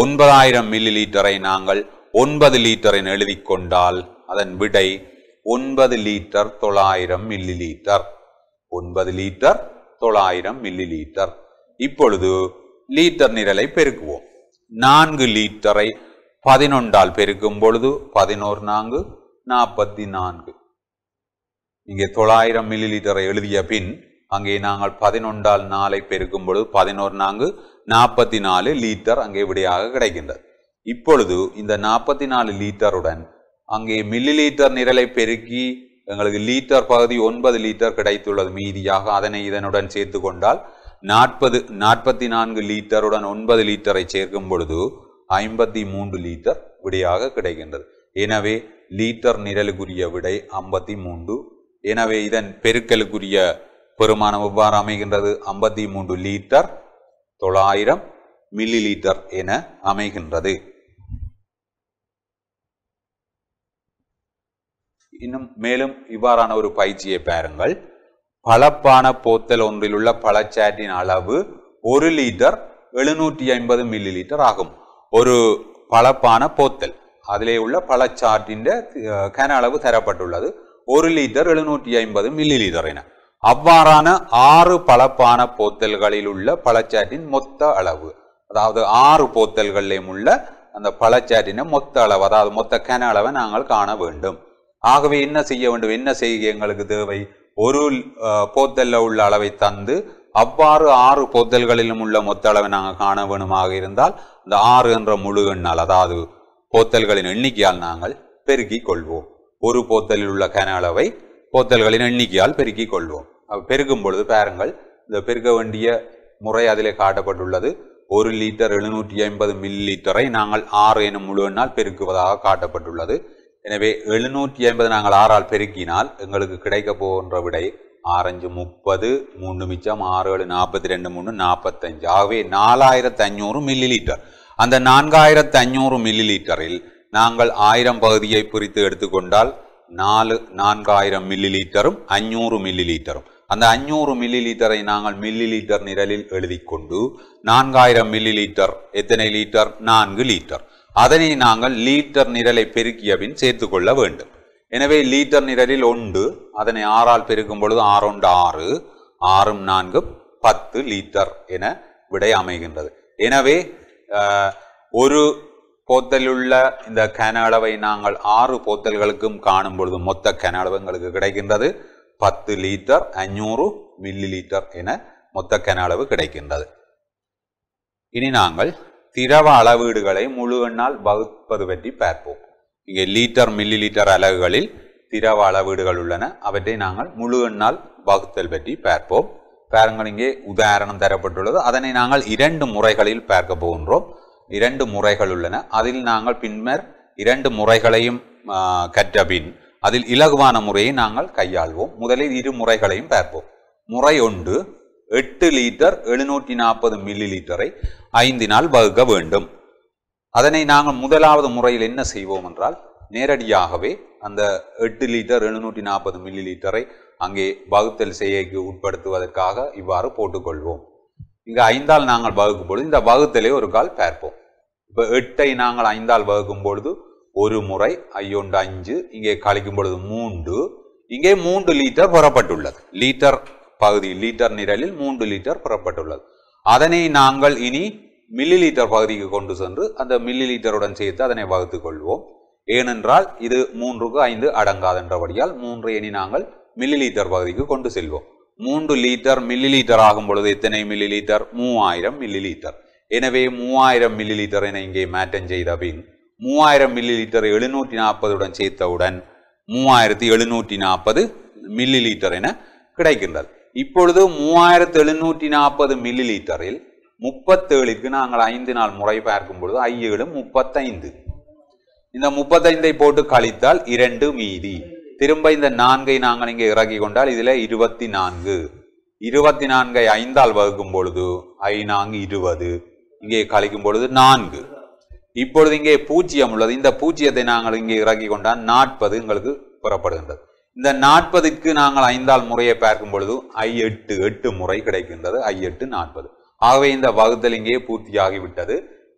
ஒன்பதாயிரம் மில்லி லீட்டரை நாங்கள் ஒன்பது லீட்டரை எழுதி கொண்டால் அதன் விடை ஒன்பது லீட்டர் தொள்ளாயிரம் மில்லி லீட்டர் ஒன்பது லீட்டர் தொள்ளாயிரம் மில்லி லீட்டர் இப்பொழுது லீட்டர் நிரலை பெருக்குவோம் நான்கு லீட்டரை பதினொன்றால் பெருக்கும் பொழுது பதினோரு நான்கு நாற்பத்தி நான்கு இங்கே தொள்ளாயிரம் மில்லி லீட்டரை எழுதிய பின் அங்கே நாங்கள் பதினொன்றால் நாளை பெருக்கும் பொழுது பதினோரு நான்கு நாற்பத்தி நாலு லீட்டர் அங்கே விடையாக கிடைக்கின்றது இப்பொழுது இந்த நாற்பத்தி நாலு லீட்டருடன் அங்கே மில்லி லீட்டர் நிரலை பெருக்கி எங்களுக்கு லீட்டர் பகுதி ஒன்பது லீட்டர் கிடைத்துள்ளது மீதியாக அதனை இதனுடன் சேர்த்து கொண்டால் நாற்பது நாற்பத்தி நான்கு லீட்டருடன் ஒன்பது லீட்டரை சேர்க்கும் பொழுது ஐம்பத்தி மூன்று லீட்டர் விடையாக கிடைக்கின்றது எனவே லீட்டர் நிரலுக்குரிய விடை ஐம்பத்தி மூன்று எனவே இதன் பெருக்கலுக்குரிய பெருமானம் எவ்வாறு அமைகின்றது ஐம்பத்தி மூன்று லீட்டர் தொள்ளாயிரம் மில்லி லீட்டர் என அமைகின்றது இன்னும் மேலும் இவ்வாறான ஒரு பயிற்சியை பாருங்கள் பழப்பான போத்தல் ஒன்றில் உள்ள பழச்சாற்றின் அளவு ஒரு லீட்டர் எழுநூற்றி ஐம்பது மில்லி லீட்டர் ஆகும் ஒரு பழப்பான போத்தல் அதிலே உள்ள பழச்சாற்றின் கன அளவு தரப்பட்டுள்ளது ஒரு லீட்டர் எழுநூற்றி ஐம்பது மில்லி லீட்டர் என அவ்வாறான ஆறு பளப்பான போத்தல்களில் உள்ள பழச்சாற்றின் மொத்த அளவு அதாவது ஆறு போத்தல்களிலும் உள்ள அந்த பழச்சாற்றின மொத்த அளவு அதாவது மொத்த கன அளவை நாங்கள் காண வேண்டும் ஆகவே என்ன செய்ய வேண்டும் என்ன செய்ய எங்களுக்கு தேவை ஒரு போத்தல்ல உள்ள அளவை தந்து அவ்வாறு ஆறு போத்தல்களிலும் உள்ள மொத்த அளவை நாங்கள் காண வேணுமாக இருந்தால் இந்த ஆறு என்ற முழு எண்ணால் அதாவது போத்தல்களின் எண்ணிக்கையால் நாங்கள் பெருக்கிக் கொள்வோம் ஒரு போத்தலில் உள்ள கன அளவை போத்தல்களின் எண்ணிக்கையால் பெருக்கிக் கொள்வோம் பெருக்கும் பொழுது பாருங்கள் இந்த பெருக்க வேண்டிய முறை அதிலே காட்டப்பட்டுள்ளது ஒரு லிட்டர் எழுநூற்றி ஐம்பது மில்லி லிட்டரை நாங்கள் ஆறு எனும் முழுவனால் பெருக்குவதாக காட்டப்பட்டுள்ளது எனவே எழுநூற்றி ஐம்பது நாங்கள் ஆறால் பெருக்கினால் எங்களுக்கு கிடைக்க போகின்ற விடை ஆரஞ்சு முப்பது மூணு மிச்சம் ஆறு ஏழு நாற்பத்தி ரெண்டு மூணு நாற்பத்தஞ்சு ஆகவே நாலாயிரத்து அஞ்சூறு மில்லி லிட்டர் அந்த நான்காயிரத்து அஞ்சூறு மில்லி லிட்டரில் நாங்கள் ஆயிரம் பகுதியை பிரித்து எடுத்துக்கொண்டால் நாலு நான்காயிரம் மில்லி லிட்டரும் அஞ்சூறு மில்லி லிட்டரும் அந்த அஞ்சூறு மில்லி லீட்டரை நாங்கள் மில்லி லீட்டர் நிரலில் எழுதி கொண்டு நான்காயிரம் மில்லி லீட்டர் எத்தனை லீட்டர் நான்கு லீட்டர் அதனை நாங்கள் லீட்டர் நிரலை பெருக்கிய பின் சேர்த்து கொள்ள வேண்டும் எனவே லீட்டர் நிரலில் ஒன்று அதனை ஆறால் பெருக்கும் பொழுது ஆறொண்டு ஆறு ஆறும் நான்கு பத்து லீட்டர் என விடை அமைகின்றது எனவே ஒரு போத்தலுள்ள இந்த கன அளவை நாங்கள் ஆறு போத்தல்களுக்கும் காணும் பொழுது மொத்த கன அளவு எங்களுக்கு கிடைக்கின்றது பத்து லீட்டர் அஞ்சூறு மில்லி லீட்டர் என மொத்த கன அளவு கிடைக்கின்றது இனி நாங்கள் திரவ அளவீடுகளை முழு எண்ணால் வகுப்பது பற்றி பார்ப்போம் இங்கே லீட்டர் மில்லி லீட்டர் அலகுகளில் திரவ அளவீடுகள் உள்ளன அவற்றை நாங்கள் முழு எண்ணால் வகுத்தல் பற்றி பார்ப்போம் பாருங்கள் இங்கே உதாரணம் தரப்பட்டுள்ளது அதனை நாங்கள் இரண்டு முறைகளில் பார்க்க போகின்றோம் இரண்டு முறைகள் உள்ளன அதில் நாங்கள் பின்னர் இரண்டு முறைகளையும் கற்ற பின் அதில் இலகுவான முறையை நாங்கள் கையாள்வோம் முதலில் இரு முறைகளையும் பார்ப்போம் முறை ஒன்று எட்டு லிட்டர் எழுநூற்றி நாற்பது மில்லி லிட்டரை ஐந்தினால் வகுக்க வேண்டும் அதனை நாங்கள் முதலாவது முறையில் என்ன செய்வோம் என்றால் நேரடியாகவே அந்த எட்டு லிட்டர் எழுநூற்றி நாற்பது மில்லி லிட்டரை அங்கே வகுத்தல் செய்யக்கு உட்படுத்துவதற்காக இவ்வாறு போட்டுக்கொள்வோம் இங்கே ஐந்தால் நாங்கள் வகுக்கும் பொழுது இந்த வகுத்தலை ஒரு கால் பார்ப்போம் இப்போ எட்டை நாங்கள் ஐந்தால் வகுக்கும் பொழுது ஒரு முறை ஐயோண்டு அஞ்சு இங்கே கழிக்கும் பொழுது மூன்று இங்கே மூன்று லிட்டர் புறப்பட்டுள்ளது லிட்டர் பகுதி லிட்டர் நிரலில் மூன்று லிட்டர் புறப்பட்டுள்ளது அதனை நாங்கள் இனி மில்லி லிட்டர் பகுதிக்கு கொண்டு சென்று அந்த மில்லி லிட்டருடன் சேர்த்து அதனை வகுத்துக் கொள்வோம் ஏனென்றால் இது மூன்றுக்கு ஐந்து அடங்காதென்றபடியால் மூன்று இனி நாங்கள் மில்லி லிட்டர் பகுதிக்கு கொண்டு செல்வோம் மூன்று லிட்டர் மில்லி லிட்டர் ஆகும் பொழுது எத்தனை மில்லி லிட்டர் மூவாயிரம் மில்லி லிட்டர் எனவே மூவாயிரம் மில்லி லிட்டர் என இங்கே மேட்டன் செய்த பின் மூவாயிரம் மில்லி லிட்டர் எழுநூற்றி நாற்பதுடன் சேர்த்தவுடன் மூவாயிரத்தி எழுநூற்றி நாற்பது மில்லி லிட்டர் என கிடைக்கின்றது இப்பொழுது மூவாயிரத்து எழுநூற்றி நாற்பது மில்லி லிட்டரில் முப்பத்தேழுக்கு நாங்கள் ஐந்து நாள் முறை பார்க்கும் பொழுது ஐயேழு முப்பத்தைந்து இந்த முப்பத்தைந்தை போட்டு கழித்தால் இரண்டு மீதி திரும்ப இந்த நான்கை நாங்கள் இங்கே இறக்கி கொண்டால் இதில் இருபத்தி நான்கு இருபத்தி நான்கை ஐந்தால் வகுக்கும் பொழுது ஐநான்கு இருபது இங்கே கழிக்கும் பொழுது நான்கு இப்பொழுது இங்கே பூஜ்ஜியம் உள்ளது இந்த பூஜ்ஜியத்தை நாங்கள் இங்கே இறக்கி கொண்டால் நாற்பது எங்களுக்கு புறப்படுகின்றது இந்த நாற்பதுக்கு நாங்கள் ஐந்தால் முறையை பார்க்கும் பொழுது ஐ எட்டு எட்டு முறை கிடைக்கின்றது ஐ எட்டு நாற்பது ஆகவே இந்த வகுத்தல் இங்கே பூர்த்தியாகிவிட்டது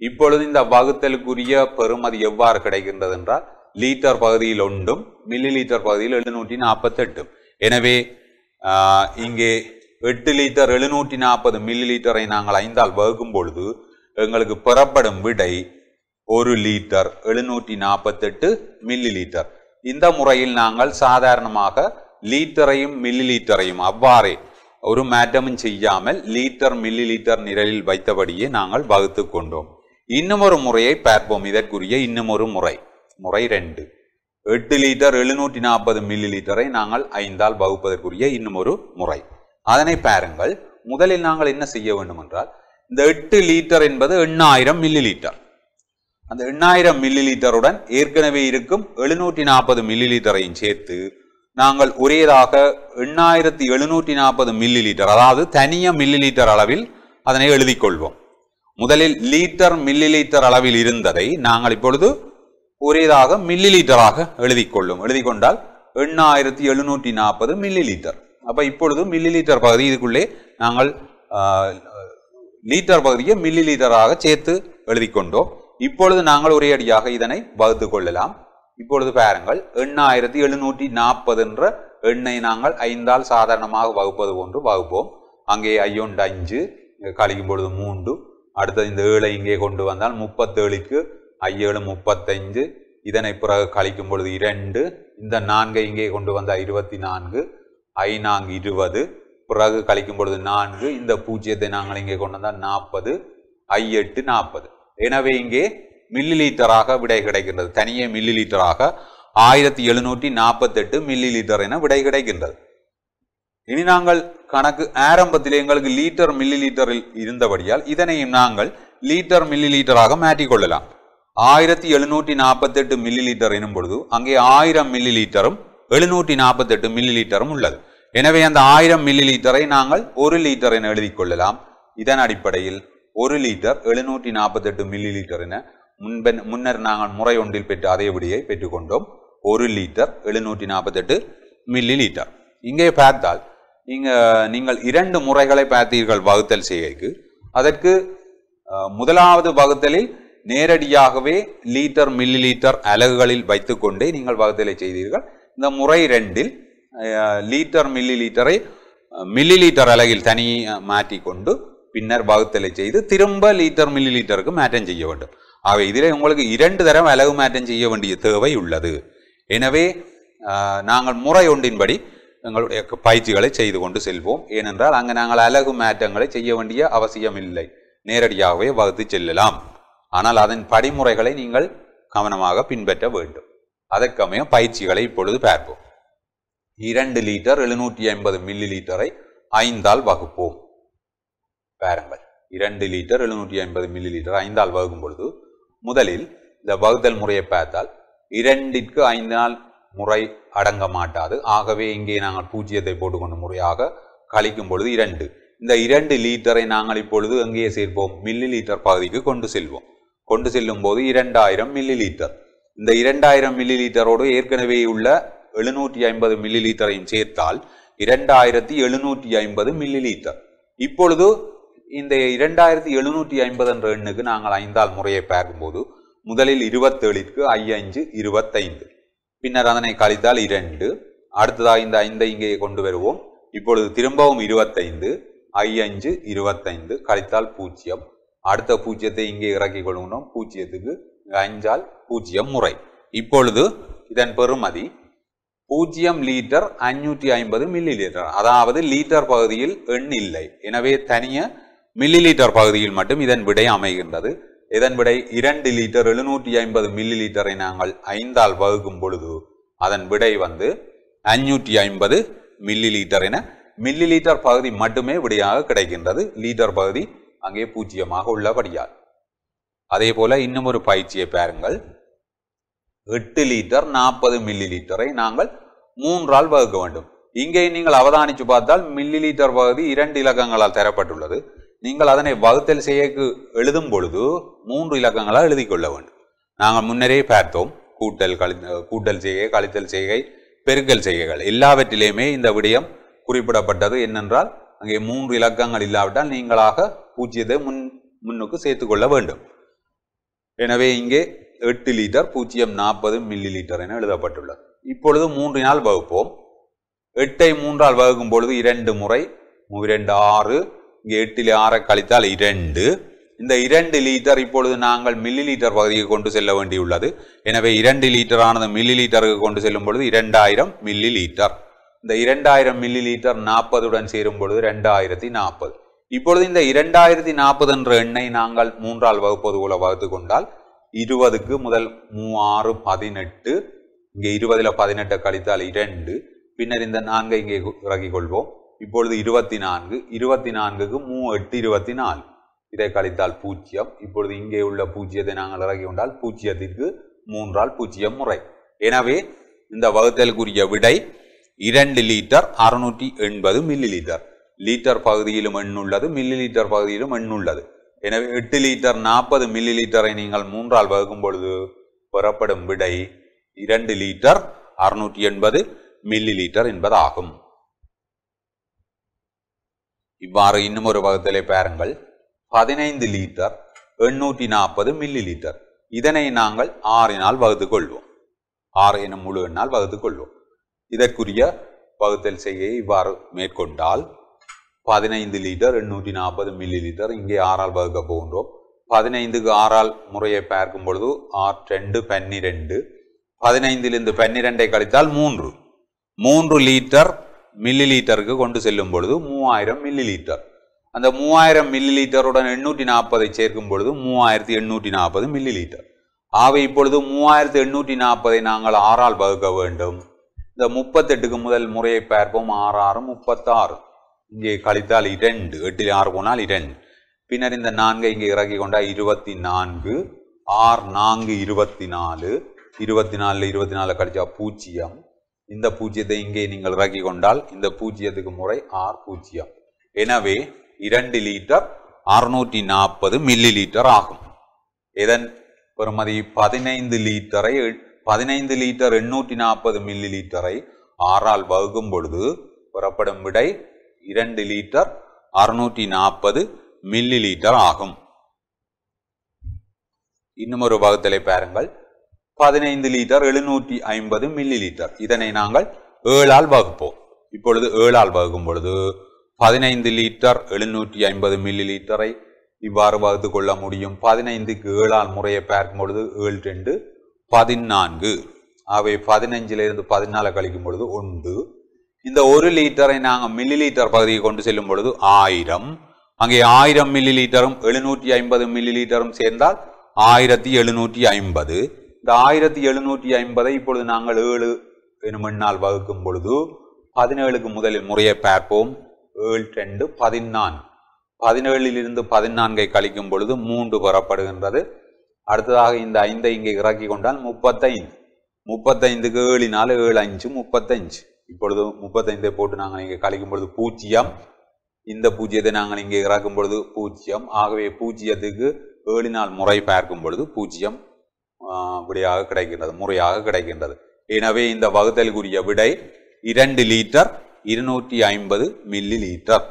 இப்பொழுது இந்த வகுத்தலுக்குரிய பெறுமதி எவ்வாறு கிடைக்கின்றது என்றால் லீட்டர் பகுதியில் ஒன்றும் மில்லி லீட்டர் பகுதியில் எழுநூற்றி நாற்பத்தெட்டும் எனவே இங்கே எட்டு லிட்டர் எழுநூற்றி நாற்பது மில்லி லிட்டரை நாங்கள் ஐந்தால் வகுக்கும் பொழுது எங்களுக்கு புறப்படும் விடை ஒரு லீட்டர் எழுநூற்றி நாற்பத்தெட்டு மில்லி லீட்டர் இந்த முறையில் நாங்கள் சாதாரணமாக லீட்டரையும் மில்லி லீட்டரையும் அவ்வாறே ஒரு மாற்றமும் செய்யாமல் லீட்டர் மில்லி லீட்டர் நிரலில் வைத்தபடியே நாங்கள் வகுத்து கொண்டோம் இன்னும் ஒரு முறையை பார்ப்போம் இதற்குரிய இன்னும் ஒரு முறை முறை ரெண்டு எட்டு லீட்டர் எழுநூற்றி நாற்பது மில்லி லீட்டரை நாங்கள் ஐந்தால் வகுப்பதற்குரிய இன்னும் ஒரு முறை அதனை பாருங்கள் முதலில் நாங்கள் என்ன செய்ய வேண்டும் என்றால் இந்த எட்டு லீட்டர் என்பது எண்ணாயிரம் மில்லி லீட்டர் அந்த எண்ணாயிரம் மில்லி லிட்டருடன் ஏற்கனவே இருக்கும் எழுநூற்றி நாற்பது மில்லி லிட்டரையும் சேர்த்து நாங்கள் ஒரேதாக எண்ணாயிரத்தி எழுநூற்றி நாற்பது மில்லி லிட்டர் அதாவது தனிய மில்லி லிட்டர் அளவில் அதனை எழுதி கொள்வோம் முதலில் லீட்டர் மில்லி லிட்டர் அளவில் இருந்ததை நாங்கள் இப்பொழுது ஒரேதாக மில்லி லிட்டராக எழுதி கொள்ளும் எழுதி கொண்டால் எண்ணாயிரத்தி எழுநூற்றி நாற்பது மில்லி லிட்டர் அப்போ இப்பொழுது மில்லி லிட்டர் பகுதி இதுக்குள்ளே நாங்கள் லீட்டர் பகுதியை மில்லி லிட்டராக சேர்த்து எழுதி கொண்டோம் இப்பொழுது நாங்கள் அடியாக இதனை வகுத்து கொள்ளலாம் இப்பொழுது பாருங்கள் எண்ணாயிரத்தி எழுநூற்றி நாற்பது என்ற எண்ணை நாங்கள் ஐந்தால் சாதாரணமாக வகுப்பது போன்று வகுப்போம் அங்கே ஐயொண்டு அஞ்சு கழிக்கும் பொழுது மூன்று அடுத்தது இந்த ஏழை இங்கே கொண்டு வந்தால் முப்பத்தேழுக்கு ஐயேழு முப்பத்தஞ்சு இதனை பிறகு கழிக்கும் பொழுது இரண்டு இந்த நான்கை இங்கே கொண்டு வந்தால் இருபத்தி நான்கு ஐநான்கு இருபது பிறகு கழிக்கும் பொழுது நான்கு இந்த பூஜ்ஜியத்தை நாங்கள் இங்கே கொண்டு வந்தால் நாற்பது ஐ எட்டு நாற்பது எனவே இங்கே மில்லி லீட்டராக விடை கிடைக்கின்றது தனியே மில்லி லீட்டராக ஆயிரத்தி எழுநூற்றி நாற்பத்தெட்டு மில்லி லீட்டர் என விடை கிடைக்கின்றது இனி நாங்கள் கணக்கு ஆரம்பத்தில் எங்களுக்கு லீட்டர் மில்லி லீட்டரில் இருந்தபடியால் இதனையும் நாங்கள் லீட்டர் மில்லி லீட்டராக மாற்றிக்கொள்ளலாம் ஆயிரத்தி எழுநூற்றி நாற்பத்தெட்டு மில்லி லீட்டர் எனும் பொழுது அங்கே ஆயிரம் மில்லி லீட்டரும் எழுநூற்றி நாற்பத்தெட்டு மில்லி லீட்டரும் உள்ளது எனவே அந்த ஆயிரம் மில்லி லீட்டரை நாங்கள் ஒரு லீட்டர் என எழுதி கொள்ளலாம் இதன் அடிப்படையில் ஒரு லிட்டர் எழுநூற்றி நாற்பத்தெட்டு மில்லி லிட்டர் என முன்பென் முன்னர் நாங்கள் முறை ஒன்றில் பெற்ற அதே விடியை பெற்றுக்கொண்டோம் ஒரு லிட்டர் எழுநூற்றி நாற்பத்தெட்டு மில்லி லிட்டர் இங்கே பார்த்தால் இங்கே நீங்கள் இரண்டு முறைகளை பார்த்தீர்கள் வகுத்தல் செய்கைக்கு அதற்கு முதலாவது வகுத்தலில் நேரடியாகவே லீட்டர் மில்லி லீட்டர் அலகுகளில் வைத்துக்கொண்டே நீங்கள் வகுத்தலை செய்தீர்கள் இந்த முறை ரெண்டில் லீட்டர் மில்லி லீட்டரை மில்லி லீட்டர் அலகில் தனி மாற்றிக்கொண்டு பின்னர் பகுத்தலை செய்து திரும்ப லிட்டர் மில்லி லிட்டருக்கு மேட்டன் செய்ய வேண்டும் ஆகவே இதில் உங்களுக்கு இரண்டு தரம் அளவு மேட்டன் செய்ய வேண்டிய தேவை உள்ளது எனவே நாங்கள் முறை ஒன்றின்படி எங்களுடைய பயிற்சிகளை செய்து கொண்டு செல்வோம் ஏனென்றால் அங்கே நாங்கள் அழகு மாற்றங்களை செய்ய வேண்டிய அவசியம் இல்லை நேரடியாகவே வகுத்து செல்லலாம் ஆனால் அதன் படிமுறைகளை நீங்கள் கவனமாக பின்பற்ற வேண்டும் அதற்கமையும் பயிற்சிகளை இப்பொழுது பார்ப்போம் இரண்டு லிட்டர் எழுநூற்றி ஐம்பது மில்லி லிட்டரை ஐந்தால் வகுப்போம் பாருங்கள் இரண்டு லிட்டர் எழுநூற்றி ஐம்பது மில்லி லிட்டர் ஐந்தால் வகுக்கும் பொழுது முதலில் இந்த வகுத்தல் முறையை பார்த்தால் இரண்டிற்கு ஐந்து நாள் முறை அடங்க மாட்டாது ஆகவே இங்கே நாங்கள் பூஜ்ஜியத்தை போட்டுக்கொண்ட முறையாக கழிக்கும் பொழுது இரண்டு இந்த இரண்டு லீட்டரை நாங்கள் இப்பொழுது எங்கே சேர்ப்போம் மில்லி லீட்டர் பகுதிக்கு கொண்டு செல்வோம் கொண்டு செல்லும் போது இரண்டாயிரம் மில்லி லீட்டர் இந்த இரண்டாயிரம் மில்லி லிட்டரோடு ஏற்கனவே உள்ள எழுநூற்றி ஐம்பது மில்லி லீட்டரையும் சேர்த்தால் இரண்டாயிரத்தி எழுநூற்றி ஐம்பது மில்லி லீட்டர் இப்பொழுது இந்த இரண்டாயிரத்தி எழுநூற்றி ஐம்பது என்ற எண்ணுக்கு நாங்கள் ஐந்தால் முறையை பார்க்கும்போது முதலில் இருபத்தேழிற்கு ஐ அஞ்சு இருபத்தைந்து பின்னர் அதனை கழித்தால் இரண்டு அடுத்ததாக இந்த ஐந்தை இங்கே கொண்டு வருவோம் இப்பொழுது திரும்பவும் இருபத்தைந்து ஐ அஞ்சு இருபத்தைந்து கழித்தால் பூஜ்ஜியம் அடுத்த பூஜ்ஜியத்தை இங்கே இறக்கி கொள்கிறோம் பூஜ்ஜியத்துக்கு அஞ்சால் பூஜ்ஜியம் முறை இப்பொழுது இதன் பெறுமதி பூஜ்ஜியம் லீட்டர் அஞ்சூற்றி ஐம்பது மில்லி லீட்டர் அதாவது லீட்டர் பகுதியில் எண் இல்லை எனவே தனியாக மில்லி லிட்டர் பகுதியில் மட்டும் இதன் விடை அமைகின்றது இதன் விடை இரண்டு லிட்டர் எழுநூற்றி ஐம்பது மில்லி லிட்டரை நாங்கள் ஐந்தால் வகுக்கும் பொழுது அதன் விடை வந்து அஞ்சூற்றி ஐம்பது மில்லி லிட்டர் என மில்லி லிட்டர் பகுதி மட்டுமே விடையாக கிடைக்கின்றது லீட்டர் பகுதி அங்கே பூஜ்ஜியமாக உள்ளபடியால் அதே போல இன்னும் ஒரு பயிற்சியை பாருங்கள் எட்டு லிட்டர் நாற்பது மில்லி லிட்டரை நாங்கள் மூன்றால் வகுக்க வேண்டும் இங்கே நீங்கள் அவதானித்து பார்த்தால் மில்லி லிட்டர் பகுதி இரண்டு இலக்கங்களால் தரப்பட்டுள்ளது நீங்கள் அதனை வகுத்தல் செய்யக்கு எழுதும் பொழுது மூன்று இலக்கங்களாக எழுதி கொள்ள வேண்டும் நாங்கள் முன்னரே பார்த்தோம் கூட்டல் கழி கூட்டல் செய்கை கழித்தல் செய்கை பெருக்கல் செய்கைகள் எல்லாவற்றிலேயுமே இந்த விடயம் குறிப்பிடப்பட்டது என்னென்றால் அங்கே மூன்று இலக்கங்கள் இல்லாவிட்டால் நீங்களாக பூஜ்ஜியத்தை முன் முன்னுக்கு சேர்த்துக்கொள்ள வேண்டும் எனவே இங்கே எட்டு லிட்டர் பூஜ்ஜியம் நாற்பது மில்லி லிட்டர் என எழுதப்பட்டுள்ளது இப்பொழுது மூன்றினால் வகுப்போம் எட்டை மூன்றால் வகுக்கும் பொழுது இரண்டு முறை இரண்டு ஆறு இங்கே எட்டில் ஆறை கழித்தால் இரண்டு இந்த இரண்டு லீட்டர் இப்பொழுது நாங்கள் மில்லி லீட்டர் பகுதிக்கு கொண்டு செல்ல வேண்டியுள்ளது எனவே இரண்டு லீட்டரானது மில்லி லீட்டருக்கு கொண்டு செல்லும் பொழுது இரண்டாயிரம் மில்லி லீட்டர் இந்த இரண்டாயிரம் மில்லி லீட்டர் நாற்பதுடன் சேரும் பொழுது ரெண்டாயிரத்தி நாற்பது இப்பொழுது இந்த இரண்டாயிரத்தி நாற்பது என்ற எண்ணை நாங்கள் மூன்றால் வகுப்பது போல வகுத்து கொண்டால் இருபதுக்கு முதல் மூவாறு பதினெட்டு இங்கே இருபதில் பதினெட்டை கழித்தால் இரண்டு பின்னர் இந்த நான்கை இங்கே இறக்கிக் கொள்வோம் இப்பொழுது இருபத்தி நான்கு இருபத்தி நான்குக்கு மூ எட்டு இருபத்தி நாலு இதை கழித்தால் பூஜ்ஜியம் இப்பொழுது இங்கே உள்ள பூஜ்ஜியத்தை நாங்கள் இறக்கி கொண்டால் பூஜ்ஜியத்திற்கு மூன்றால் பூஜ்ஜியம் முறை எனவே இந்த வகுத்தலுக்குரிய விடை இரண்டு லிட்டர் அறுநூற்றி எண்பது மில்லி லிட்டர் லீட்டர் பகுதியிலும் எண் உள்ளது மில்லி லிட்டர் பகுதியிலும் எண் உள்ளது எனவே எட்டு லிட்டர் நாற்பது மில்லி லிட்டரை நீங்கள் மூன்றால் வகுக்கும் பொழுது பெறப்படும் விடை இரண்டு லிட்டர் அறுநூற்றி எண்பது மில்லி லிட்டர் என்பதாகும் இவ்வாறு இன்னும் ஒரு வகத்திலே பாருங்கள் பதினைந்து லிட்டர் எண்ணூற்றி நாற்பது மில்லி லிட்டர் இதனை நாங்கள் ஆறினால் வகுத்து கொள்வோம் ஆறு எனும் முழு எண்ணால் வகுத்து கொள்வோம் இதற்குரிய வகுத்தல் செய்ய இவ்வாறு மேற்கொண்டால் பதினைந்து லிட்டர் எண்ணூற்றி நாற்பது மில்லி லிட்டர் இங்கே ஆறால் வகுக்க போகின்றோம் பதினைந்துக்கு ஆறால் முறையை பார்க்கும் பொழுது ஆறு ரெண்டு பன்னிரெண்டு பதினைந்திலிருந்து பன்னிரெண்டை கழித்தால் மூன்று மூன்று லிட்டர் மில்லிலீட்டருக்கு கொண்டு செல்லும் பொழுது மூவாயிரம் மில்லி லீட்டர் அந்த மூவாயிரம் மில்லி லீட்டருடன் எண்ணூற்றி நாற்பதை சேர்க்கும் பொழுது மூவாயிரத்தி எண்ணூற்றி நாற்பது மில்லி லீட்டர் ஆக இப்பொழுது மூவாயிரத்து எண்ணூற்றி நாற்பதை நாங்கள் ஆறால் வகுக்க வேண்டும் இந்த முப்பத்தெட்டுக்கு முதல் முறையை பார்ப்போம் ஆறு ஆறு முப்பத்தாறு இங்கே கழித்தால் இரண்டு எட்டில் ஆறு போனால் இரண்டு பின்னர் இந்த நான்கை இங்கே இறக்கி கொண்டால் இருபத்தி நான்கு ஆறு நான்கு இருபத்தி நாலு இருபத்தி நாலில் இருபத்தி நாலு கழிச்சா பூஜ்ஜியம் இந்த பூஜ்ஜியத்தை இங்கே நீங்கள் இறக்கி கொண்டால் இந்த பூஜ்ஜியத்துக்கு முறை ஆர் பூஜ்ஜியம் எனவே இரண்டு லிட்டர் அறுநூற்றி நாற்பது மில்லி லிட்டர் ஆகும் இதன் பெருமதி பதினைந்து லிட்டரை பதினைந்து லிட்டர் எண்ணூற்றி நாற்பது மில்லி லிட்டரை ஆறால் வகுக்கும் பொழுது புறப்படும் விடை இரண்டு லிட்டர் அறுநூற்றி நாற்பது மில்லி லிட்டர் ஆகும் இன்னும் ஒரு வகுத்தலை பாருங்கள் பதினைந்து லிட்டர் எழுநூற்றி ஐம்பது மில்லி லிட்டர் இதனை நாங்கள் ஏழால் வகுப்போம் இப்பொழுது ஏழால் வகுக்கும் பொழுது பதினைந்து லிட்டர் எழுநூற்றி ஐம்பது மில்லி லிட்டரை இவ்வாறு வகுத்து கொள்ள முடியும் பதினைந்துக்கு ஏழால் முறையை பார்க்கும் பொழுது ஏழு ரெண்டு பதினான்கு அவை பதினைஞ்சிலிருந்து பதினாலு கழிக்கும் பொழுது ஒன்று இந்த ஒரு லிட்டரை நாங்கள் மில்லி லிட்டர் பகுதியை கொண்டு செல்லும் பொழுது ஆயிரம் அங்கே ஆயிரம் மில்லி லிட்டரும் எழுநூற்றி ஐம்பது மில்லி லிட்டரும் சேர்ந்தால் ஆயிரத்தி எழுநூற்றி ஐம்பது இந்த ஆயிரத்தி எழுநூற்றி ஐம்பதை இப்பொழுது நாங்கள் ஏழு எனும் எண்ணால் வகுக்கும் பொழுது பதினேழுக்கு முதலில் முறையை பார்ப்போம் ஏழு ரெண்டு பதினான்கு பதினேழில் இருந்து பதினான்கை கழிக்கும் பொழுது மூன்று பெறப்படுகின்றது அடுத்ததாக இந்த ஐந்தை இங்கே இறக்கி கொண்டால் முப்பத்தைந்து முப்பத்தைந்துக்கு ஏழினால் ஏழு அஞ்சு முப்பத்தஞ்சு இப்பொழுது முப்பத்தைந்தை போட்டு நாங்கள் இங்கே கழிக்கும் பொழுது பூஜ்ஜியம் இந்த பூஜ்ஜியத்தை நாங்கள் இங்கே இறக்கும் பொழுது பூஜ்ஜியம் ஆகவே பூஜ்ஜியத்துக்கு ஏழினால் முறை பார்க்கும் பொழுது பூஜ்ஜியம் விடையாக கிடைக்கின்றது முறையாக கிடைக்கின்றது எனவே இந்த வகுத்தலுக்குரிய விடை இரண்டு லிட்டர் இருநூற்றி ஐம்பது மில்லி லிட்டர்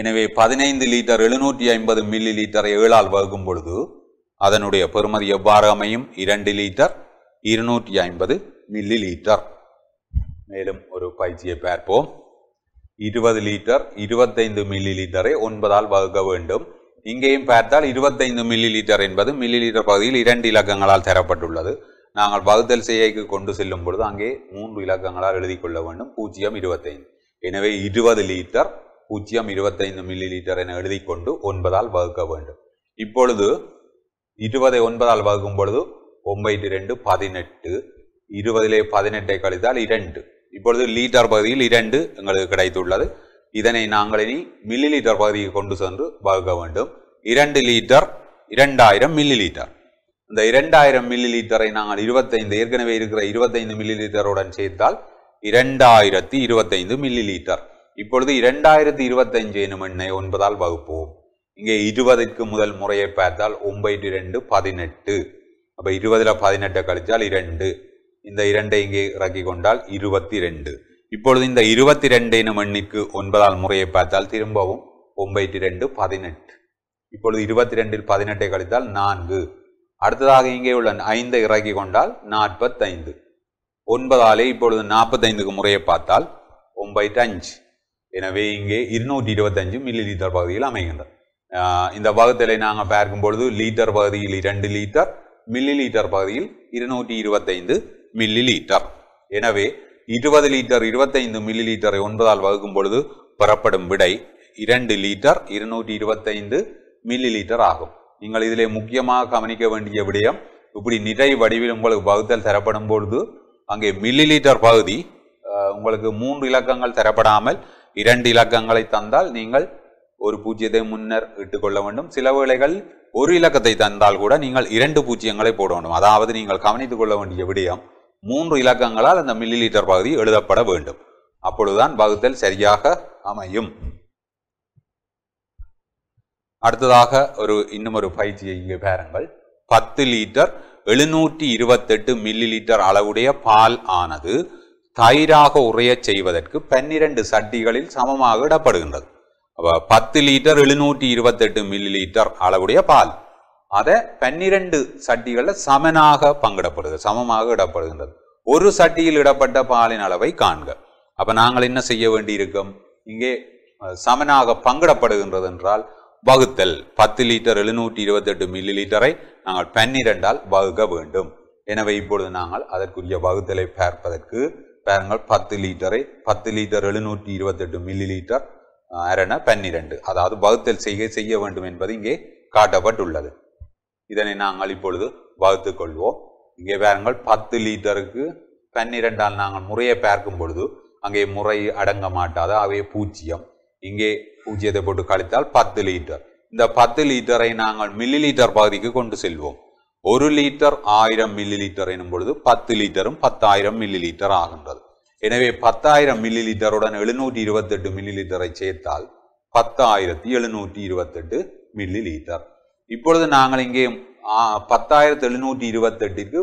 எனவே பதினைந்து லிட்டர் எழுநூற்றி ஐம்பது மில்லி லிட்டரை ஏழால் வகுக்கும் பொழுது அதனுடைய பெருமதி எவ்வாறு அமையும் இரண்டு லிட்டர் இருநூற்றி ஐம்பது மில்லி லிட்டர் மேலும் ஒரு பயிற்சியை பார்ப்போம் இருபது லிட்டர் இருபத்தைந்து மில்லி லிட்டரை ஒன்பதால் வகுக்க வேண்டும் இங்கேயும் பார்த்தால் இருபத்தைந்து மில்லி லிட்டர் என்பது மில்லி லிட்டர் பகுதியில் இரண்டு இலக்கங்களால் தரப்பட்டுள்ளது நாங்கள் பகுத்தல் செய்கைக்கு கொண்டு செல்லும் பொழுது அங்கே மூன்று இலக்கங்களால் எழுதி கொள்ள வேண்டும் பூஜ்ஜியம் இருபத்தைந்து எனவே இருபது லிட்டர் பூஜ்ஜியம் இருபத்தைந்து மில்லி லிட்டர் என எழுதி கொண்டு ஒன்பதால் வகுக்க வேண்டும் இப்பொழுது இருபதை ஒன்பதால் வகுக்கும் பொழுது ஒன்பது ரெண்டு பதினெட்டு இருபதிலே பதினெட்டை கழித்தால் இரண்டு இப்பொழுது லீட்டர் பகுதியில் இரண்டு எங்களுக்கு கிடைத்துள்ளது இதனை நாங்கள் இனி மில்லி லிட்டர் பகுதிக்கு கொண்டு சென்று வகுக்க வேண்டும் இரண்டு லிட்டர் இரண்டாயிரம் மில்லி லிட்டர் இந்த இரண்டாயிரம் மில்லி லிட்டரை நாங்கள் இருபத்தைந்து ஏற்கனவே இருக்கிற இருபத்தைந்து மில்லி லிட்டருடன் சேர்த்தால் இரண்டாயிரத்தி இருபத்தைந்து மில்லி லிட்டர் இப்பொழுது இரண்டாயிரத்தி இருபத்தஞ்சு எனும் எண்ணை ஒன்பதால் வகுப்போம் இங்கே இருபதுக்கு முதல் முறையை பார்த்தால் ஒன்பது இரண்டு பதினெட்டு அப்போ இருபதில் பதினெட்டை கழித்தால் இரண்டு இந்த இரண்டை இங்கே இறக்கி கொண்டால் இருபத்தி ரெண்டு இப்பொழுது இந்த இருபத்தி ரெண்டு எனும் எண்ணிற்கு ஒன்பதால் முறையை பார்த்தால் திரும்பவும் ஒன்பது ரெண்டு பதினெட்டு இப்பொழுது இருபத்தி ரெண்டில் பதினெட்டை கழித்தால் நான்கு அடுத்ததாக இங்கே உள்ள ஐந்தை இறக்கி கொண்டால் நாற்பத்தைந்து ஒன்பதாலே இப்பொழுது நாற்பத்தைந்துக்கு முறையை பார்த்தால் ஒன்பது அஞ்சு எனவே இங்கே இருநூற்றி இருபத்தஞ்சு மில்லி லிட்டர் பகுதியில் அமைகின்றது இந்த பகுதியில் நாங்கள் பார்க்கும் பொழுது லீட்டர் பகுதியில் இரண்டு லீட்டர் மில்லி லீட்டர் பகுதியில் இருநூற்றி இருபத்தைந்து மில்லி லீட்டர் எனவே இருபது லிட்டர் இருபத்தைந்து மில்லி லிட்டரை ஒன்பதால் வகுக்கும் பொழுது பெறப்படும் விடை இரண்டு லிட்டர் இருநூற்றி இருபத்தைந்து மில்லி லிட்டர் ஆகும் நீங்கள் இதிலே முக்கியமாக கவனிக்க வேண்டிய விடயம் இப்படி நிறை வடிவில் உங்களுக்கு வகுத்தல் தரப்படும் பொழுது அங்கே மில்லி லிட்டர் பகுதி உங்களுக்கு மூன்று இலக்கங்கள் தரப்படாமல் இரண்டு இலக்கங்களை தந்தால் நீங்கள் ஒரு பூஜ்ஜியத்தை முன்னர் இட்டுக்கொள்ள வேண்டும் சில வேளைகள் ஒரு இலக்கத்தை தந்தால் கூட நீங்கள் இரண்டு பூஜ்ஜியங்களை போட வேண்டும் அதாவது நீங்கள் கவனித்துக் கொள்ள வேண்டிய விடயம் மூன்று இலக்கங்களால் அந்த மில்லி லிட்டர் பகுதி எழுதப்பட வேண்டும் அப்பொழுதுதான் வகுத்தல் சரியாக அமையும் அடுத்ததாக ஒரு இன்னும் ஒரு பயிற்சியை இங்கே பேருங்கள் பத்து லிட்டர் எழுநூற்றி இருபத்தெட்டு மில்லி லிட்டர் அளவுடைய பால் ஆனது தயிராக உறைய செய்வதற்கு பன்னிரண்டு சட்டிகளில் சமமாக இடப்படுகின்றது அப்போ பத்து லிட்டர் எழுநூற்றி இருபத்தெட்டு மில்லி லிட்டர் அளவுடைய பால் அதை பன்னிரண்டு சட்டிகளில் சமனாக பங்கிடப்படுது சமமாக இடப்படுகின்றது ஒரு சட்டியில் இடப்பட்ட பாலின் அளவை காண்க அப்போ நாங்கள் என்ன செய்ய வேண்டியிருக்கோம் இங்கே சமனாக பங்கிடப்படுகின்றது என்றால் வகுத்தல் பத்து லிட்டர் எழுநூற்றி இருபத்தெட்டு மில்லி லிட்டரை நாங்கள் பன்னிரெண்டால் வகுக்க வேண்டும் எனவே இப்பொழுது நாங்கள் அதற்குரிய வகுத்தலை பார்ப்பதற்கு பாருங்கள் பத்து லிட்டரை பத்து லிட்டர் எழுநூற்றி இருபத்தெட்டு மில்லி லிட்டர் அரண பன்னிரெண்டு அதாவது வகுத்தல் செய்ய செய்ய வேண்டும் என்பது இங்கே காட்டப்பட்டுள்ளது இதனை நாங்கள் இப்பொழுது வகுத்து கொள்வோம் இங்கே பாருங்கள் பத்து லிட்டருக்கு பன்னிரெண்டால் நாங்கள் முறையை பார்க்கும் பொழுது அங்கே முறை அடங்க மாட்டாது அவை பூஜ்ஜியம் இங்கே பூஜ்ஜியத்தை போட்டு கழித்தால் பத்து லிட்டர் இந்த பத்து லிட்டரை நாங்கள் மில்லி லிட்டர் பகுதிக்கு கொண்டு செல்வோம் ஒரு லிட்டர் ஆயிரம் மில்லி லிட்டர் எனும் பொழுது பத்து லிட்டரும் பத்தாயிரம் மில்லி லிட்டர் ஆகின்றது எனவே பத்தாயிரம் மில்லி லிட்டருடன் எழுநூற்றி இருபத்தெட்டு மில்லி லிட்டரை சேர்த்தால் பத்தாயிரத்தி எழுநூற்றி இருபத்தெட்டு மில்லி லிட்டர் இப்பொழுது நாங்கள் இங்கே பத்தாயிரத்து எழுநூற்றி இருபத்தெட்டுக்கு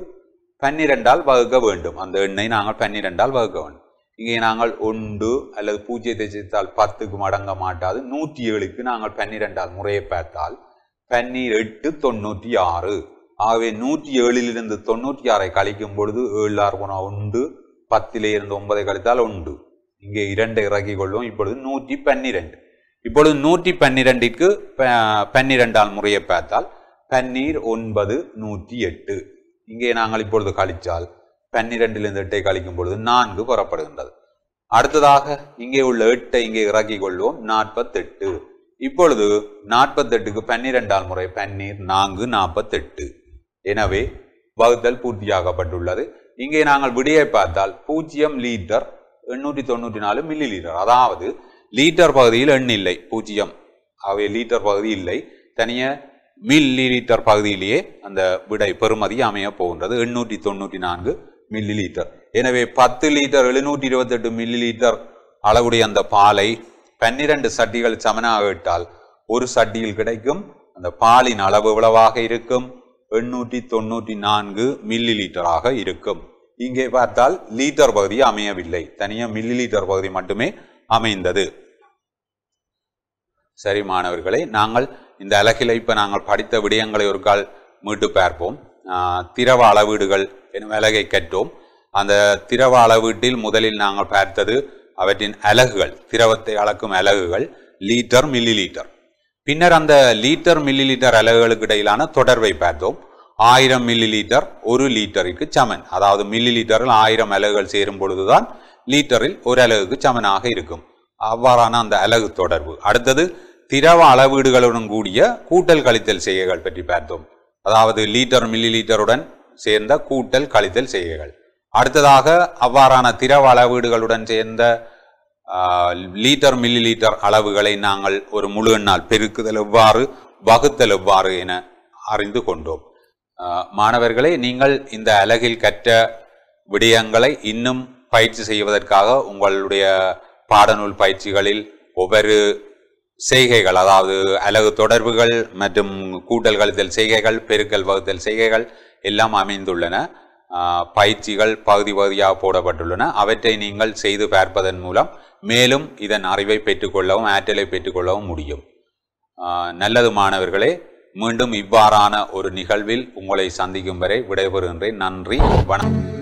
பன்னிரெண்டால் வகுக்க வேண்டும் அந்த எண்ணை நாங்கள் பன்னிரெண்டால் வகுக்க வேண்டும் இங்கே நாங்கள் ஒன்று அல்லது பூஜ்ஜியத்தை சேர்த்தால் பத்துக்கு மடங்க மாட்டாது நூற்றி ஏழுக்கு நாங்கள் பன்னிரெண்டால் முறையை பார்த்தால் பன்னிரெட்டு தொண்ணூற்றி ஆறு ஆகவே நூற்றி ஏழிலிருந்து தொண்ணூற்றி ஆறை கழிக்கும் பொழுது ஏழு ஆறு போனால் ஒன்று பத்திலே இருந்து ஒன்பதை கழித்தால் ஒன்று இங்கே இரண்டு இறக்கிக் கொள்வோம் இப்பொழுது நூற்றி பன்னிரெண்டு இப்பொழுது நூற்றி பன்னிரண்டிற்கு பன்னிரெண்டால் முறையை பார்த்தால் பன்னீர் ஒன்பது நூற்றி எட்டு இங்கே நாங்கள் இப்பொழுது கழித்தால் பன்னிரெண்டிலிருந்து எட்டை கழிக்கும் பொழுது நான்கு புறப்படுகின்றது அடுத்ததாக இங்கே உள்ள எட்டை இங்கே இறக்கி கொள்வோம் நாற்பத்தெட்டு இப்பொழுது நாற்பத்தெட்டுக்கு பன்னிரெண்டால் முறை பன்னீர் நான்கு நாற்பத்தெட்டு எனவே வகுத்தல் பூர்த்தியாகப்பட்டுள்ளது இங்கே நாங்கள் விடியை பார்த்தால் பூஜ்ஜியம் லீட்டர் எண்ணூற்றி தொண்ணூற்றி நாலு மில்லி லீட்டர் அதாவது லீட்டர் பகுதியில் எண் இல்லை பூஜ்ஜியம் அவை லீட்டர் பகுதி இல்லை தனிய மில்லி லீட்டர் பகுதியிலேயே அந்த விடை பெறுமதி அமைய போகின்றது எண்ணூற்றி தொண்ணூற்றி நான்கு மில்லி லீட்டர் எனவே பத்து லிட்டர் எழுநூற்றி இருபத்தெட்டு மில்லி லீட்டர் அளவுடைய அந்த பாலை பன்னிரண்டு சட்டிகள் சமனாக விட்டால் ஒரு சட்டியில் கிடைக்கும் அந்த பாலின் அளவு எவ்வளவாக இருக்கும் எண்ணூற்றி தொண்ணூற்றி நான்கு மில்லி லீட்டராக இருக்கும் இங்கே பார்த்தால் லீட்டர் பகுதி அமையவில்லை தனியாக மில்லி லீட்டர் பகுதி மட்டுமே அமைந்தது சரி மாணவர்களை நாங்கள் இந்த அலகில் இப்போ நாங்கள் படித்த விடயங்களை ஒரு கால் மீட்டு பார்ப்போம் திரவ அளவீடுகள் எனும் அலகை கற்றோம் அந்த திரவ அளவீட்டில் முதலில் நாங்கள் பார்த்தது அவற்றின் அலகுகள் திரவத்தை அளக்கும் அலகுகள் லீட்டர் மில்லி லீட்டர் பின்னர் அந்த லீட்டர் மில்லி லீட்டர் அலகுகளுக்கு இடையிலான தொடர்பை பார்த்தோம் ஆயிரம் மில்லி லீட்டர் ஒரு லீட்டருக்கு சமன் அதாவது மில்லி லீட்டரில் ஆயிரம் அலகுகள் சேரும் பொழுதுதான் லீட்டரில் ஒரு அலகுக்கு சமனாக இருக்கும் அவ்வாறான அந்த அலகு தொடர்பு அடுத்தது திரவ அளவீடுகளுடன் கூடிய கூட்டல் கழித்தல் செய்கைகள் பற்றி பார்த்தோம் அதாவது லீட்டர் மில்லி லீட்டருடன் சேர்ந்த கூட்டல் கழித்தல் செய்கைகள் அடுத்ததாக அவ்வாறான திரவ அளவீடுகளுடன் சேர்ந்த லீட்டர் மில்லி லீட்டர் அளவுகளை நாங்கள் ஒரு முழு எண்ணால் பெருக்குதல் எவ்வாறு வகுத்தல் எவ்வாறு என அறிந்து கொண்டோம் மாணவர்களே நீங்கள் இந்த அலகில் கற்ற விடயங்களை இன்னும் பயிற்சி செய்வதற்காக உங்களுடைய பாடநூல் பயிற்சிகளில் ஒவ்வொரு செய்கைகள் அதாவது அலகு தொடர்புகள் மற்றும் கூட்டல் கழுத்தல் செய்கைகள் பெருக்கல் வகுத்தல் செய்கைகள் எல்லாம் அமைந்துள்ளன பயிற்சிகள் பகுதி பகுதியாக போடப்பட்டுள்ளன அவற்றை நீங்கள் செய்து பார்ப்பதன் மூலம் மேலும் இதன் அறிவை பெற்றுக்கொள்ளவும் ஆற்றலை பெற்றுக்கொள்ளவும் முடியும் நல்லது மாணவர்களே மீண்டும் இவ்வாறான ஒரு நிகழ்வில் உங்களை சந்திக்கும் வரை விடைபெறுகின்றேன் நன்றி வணக்கம்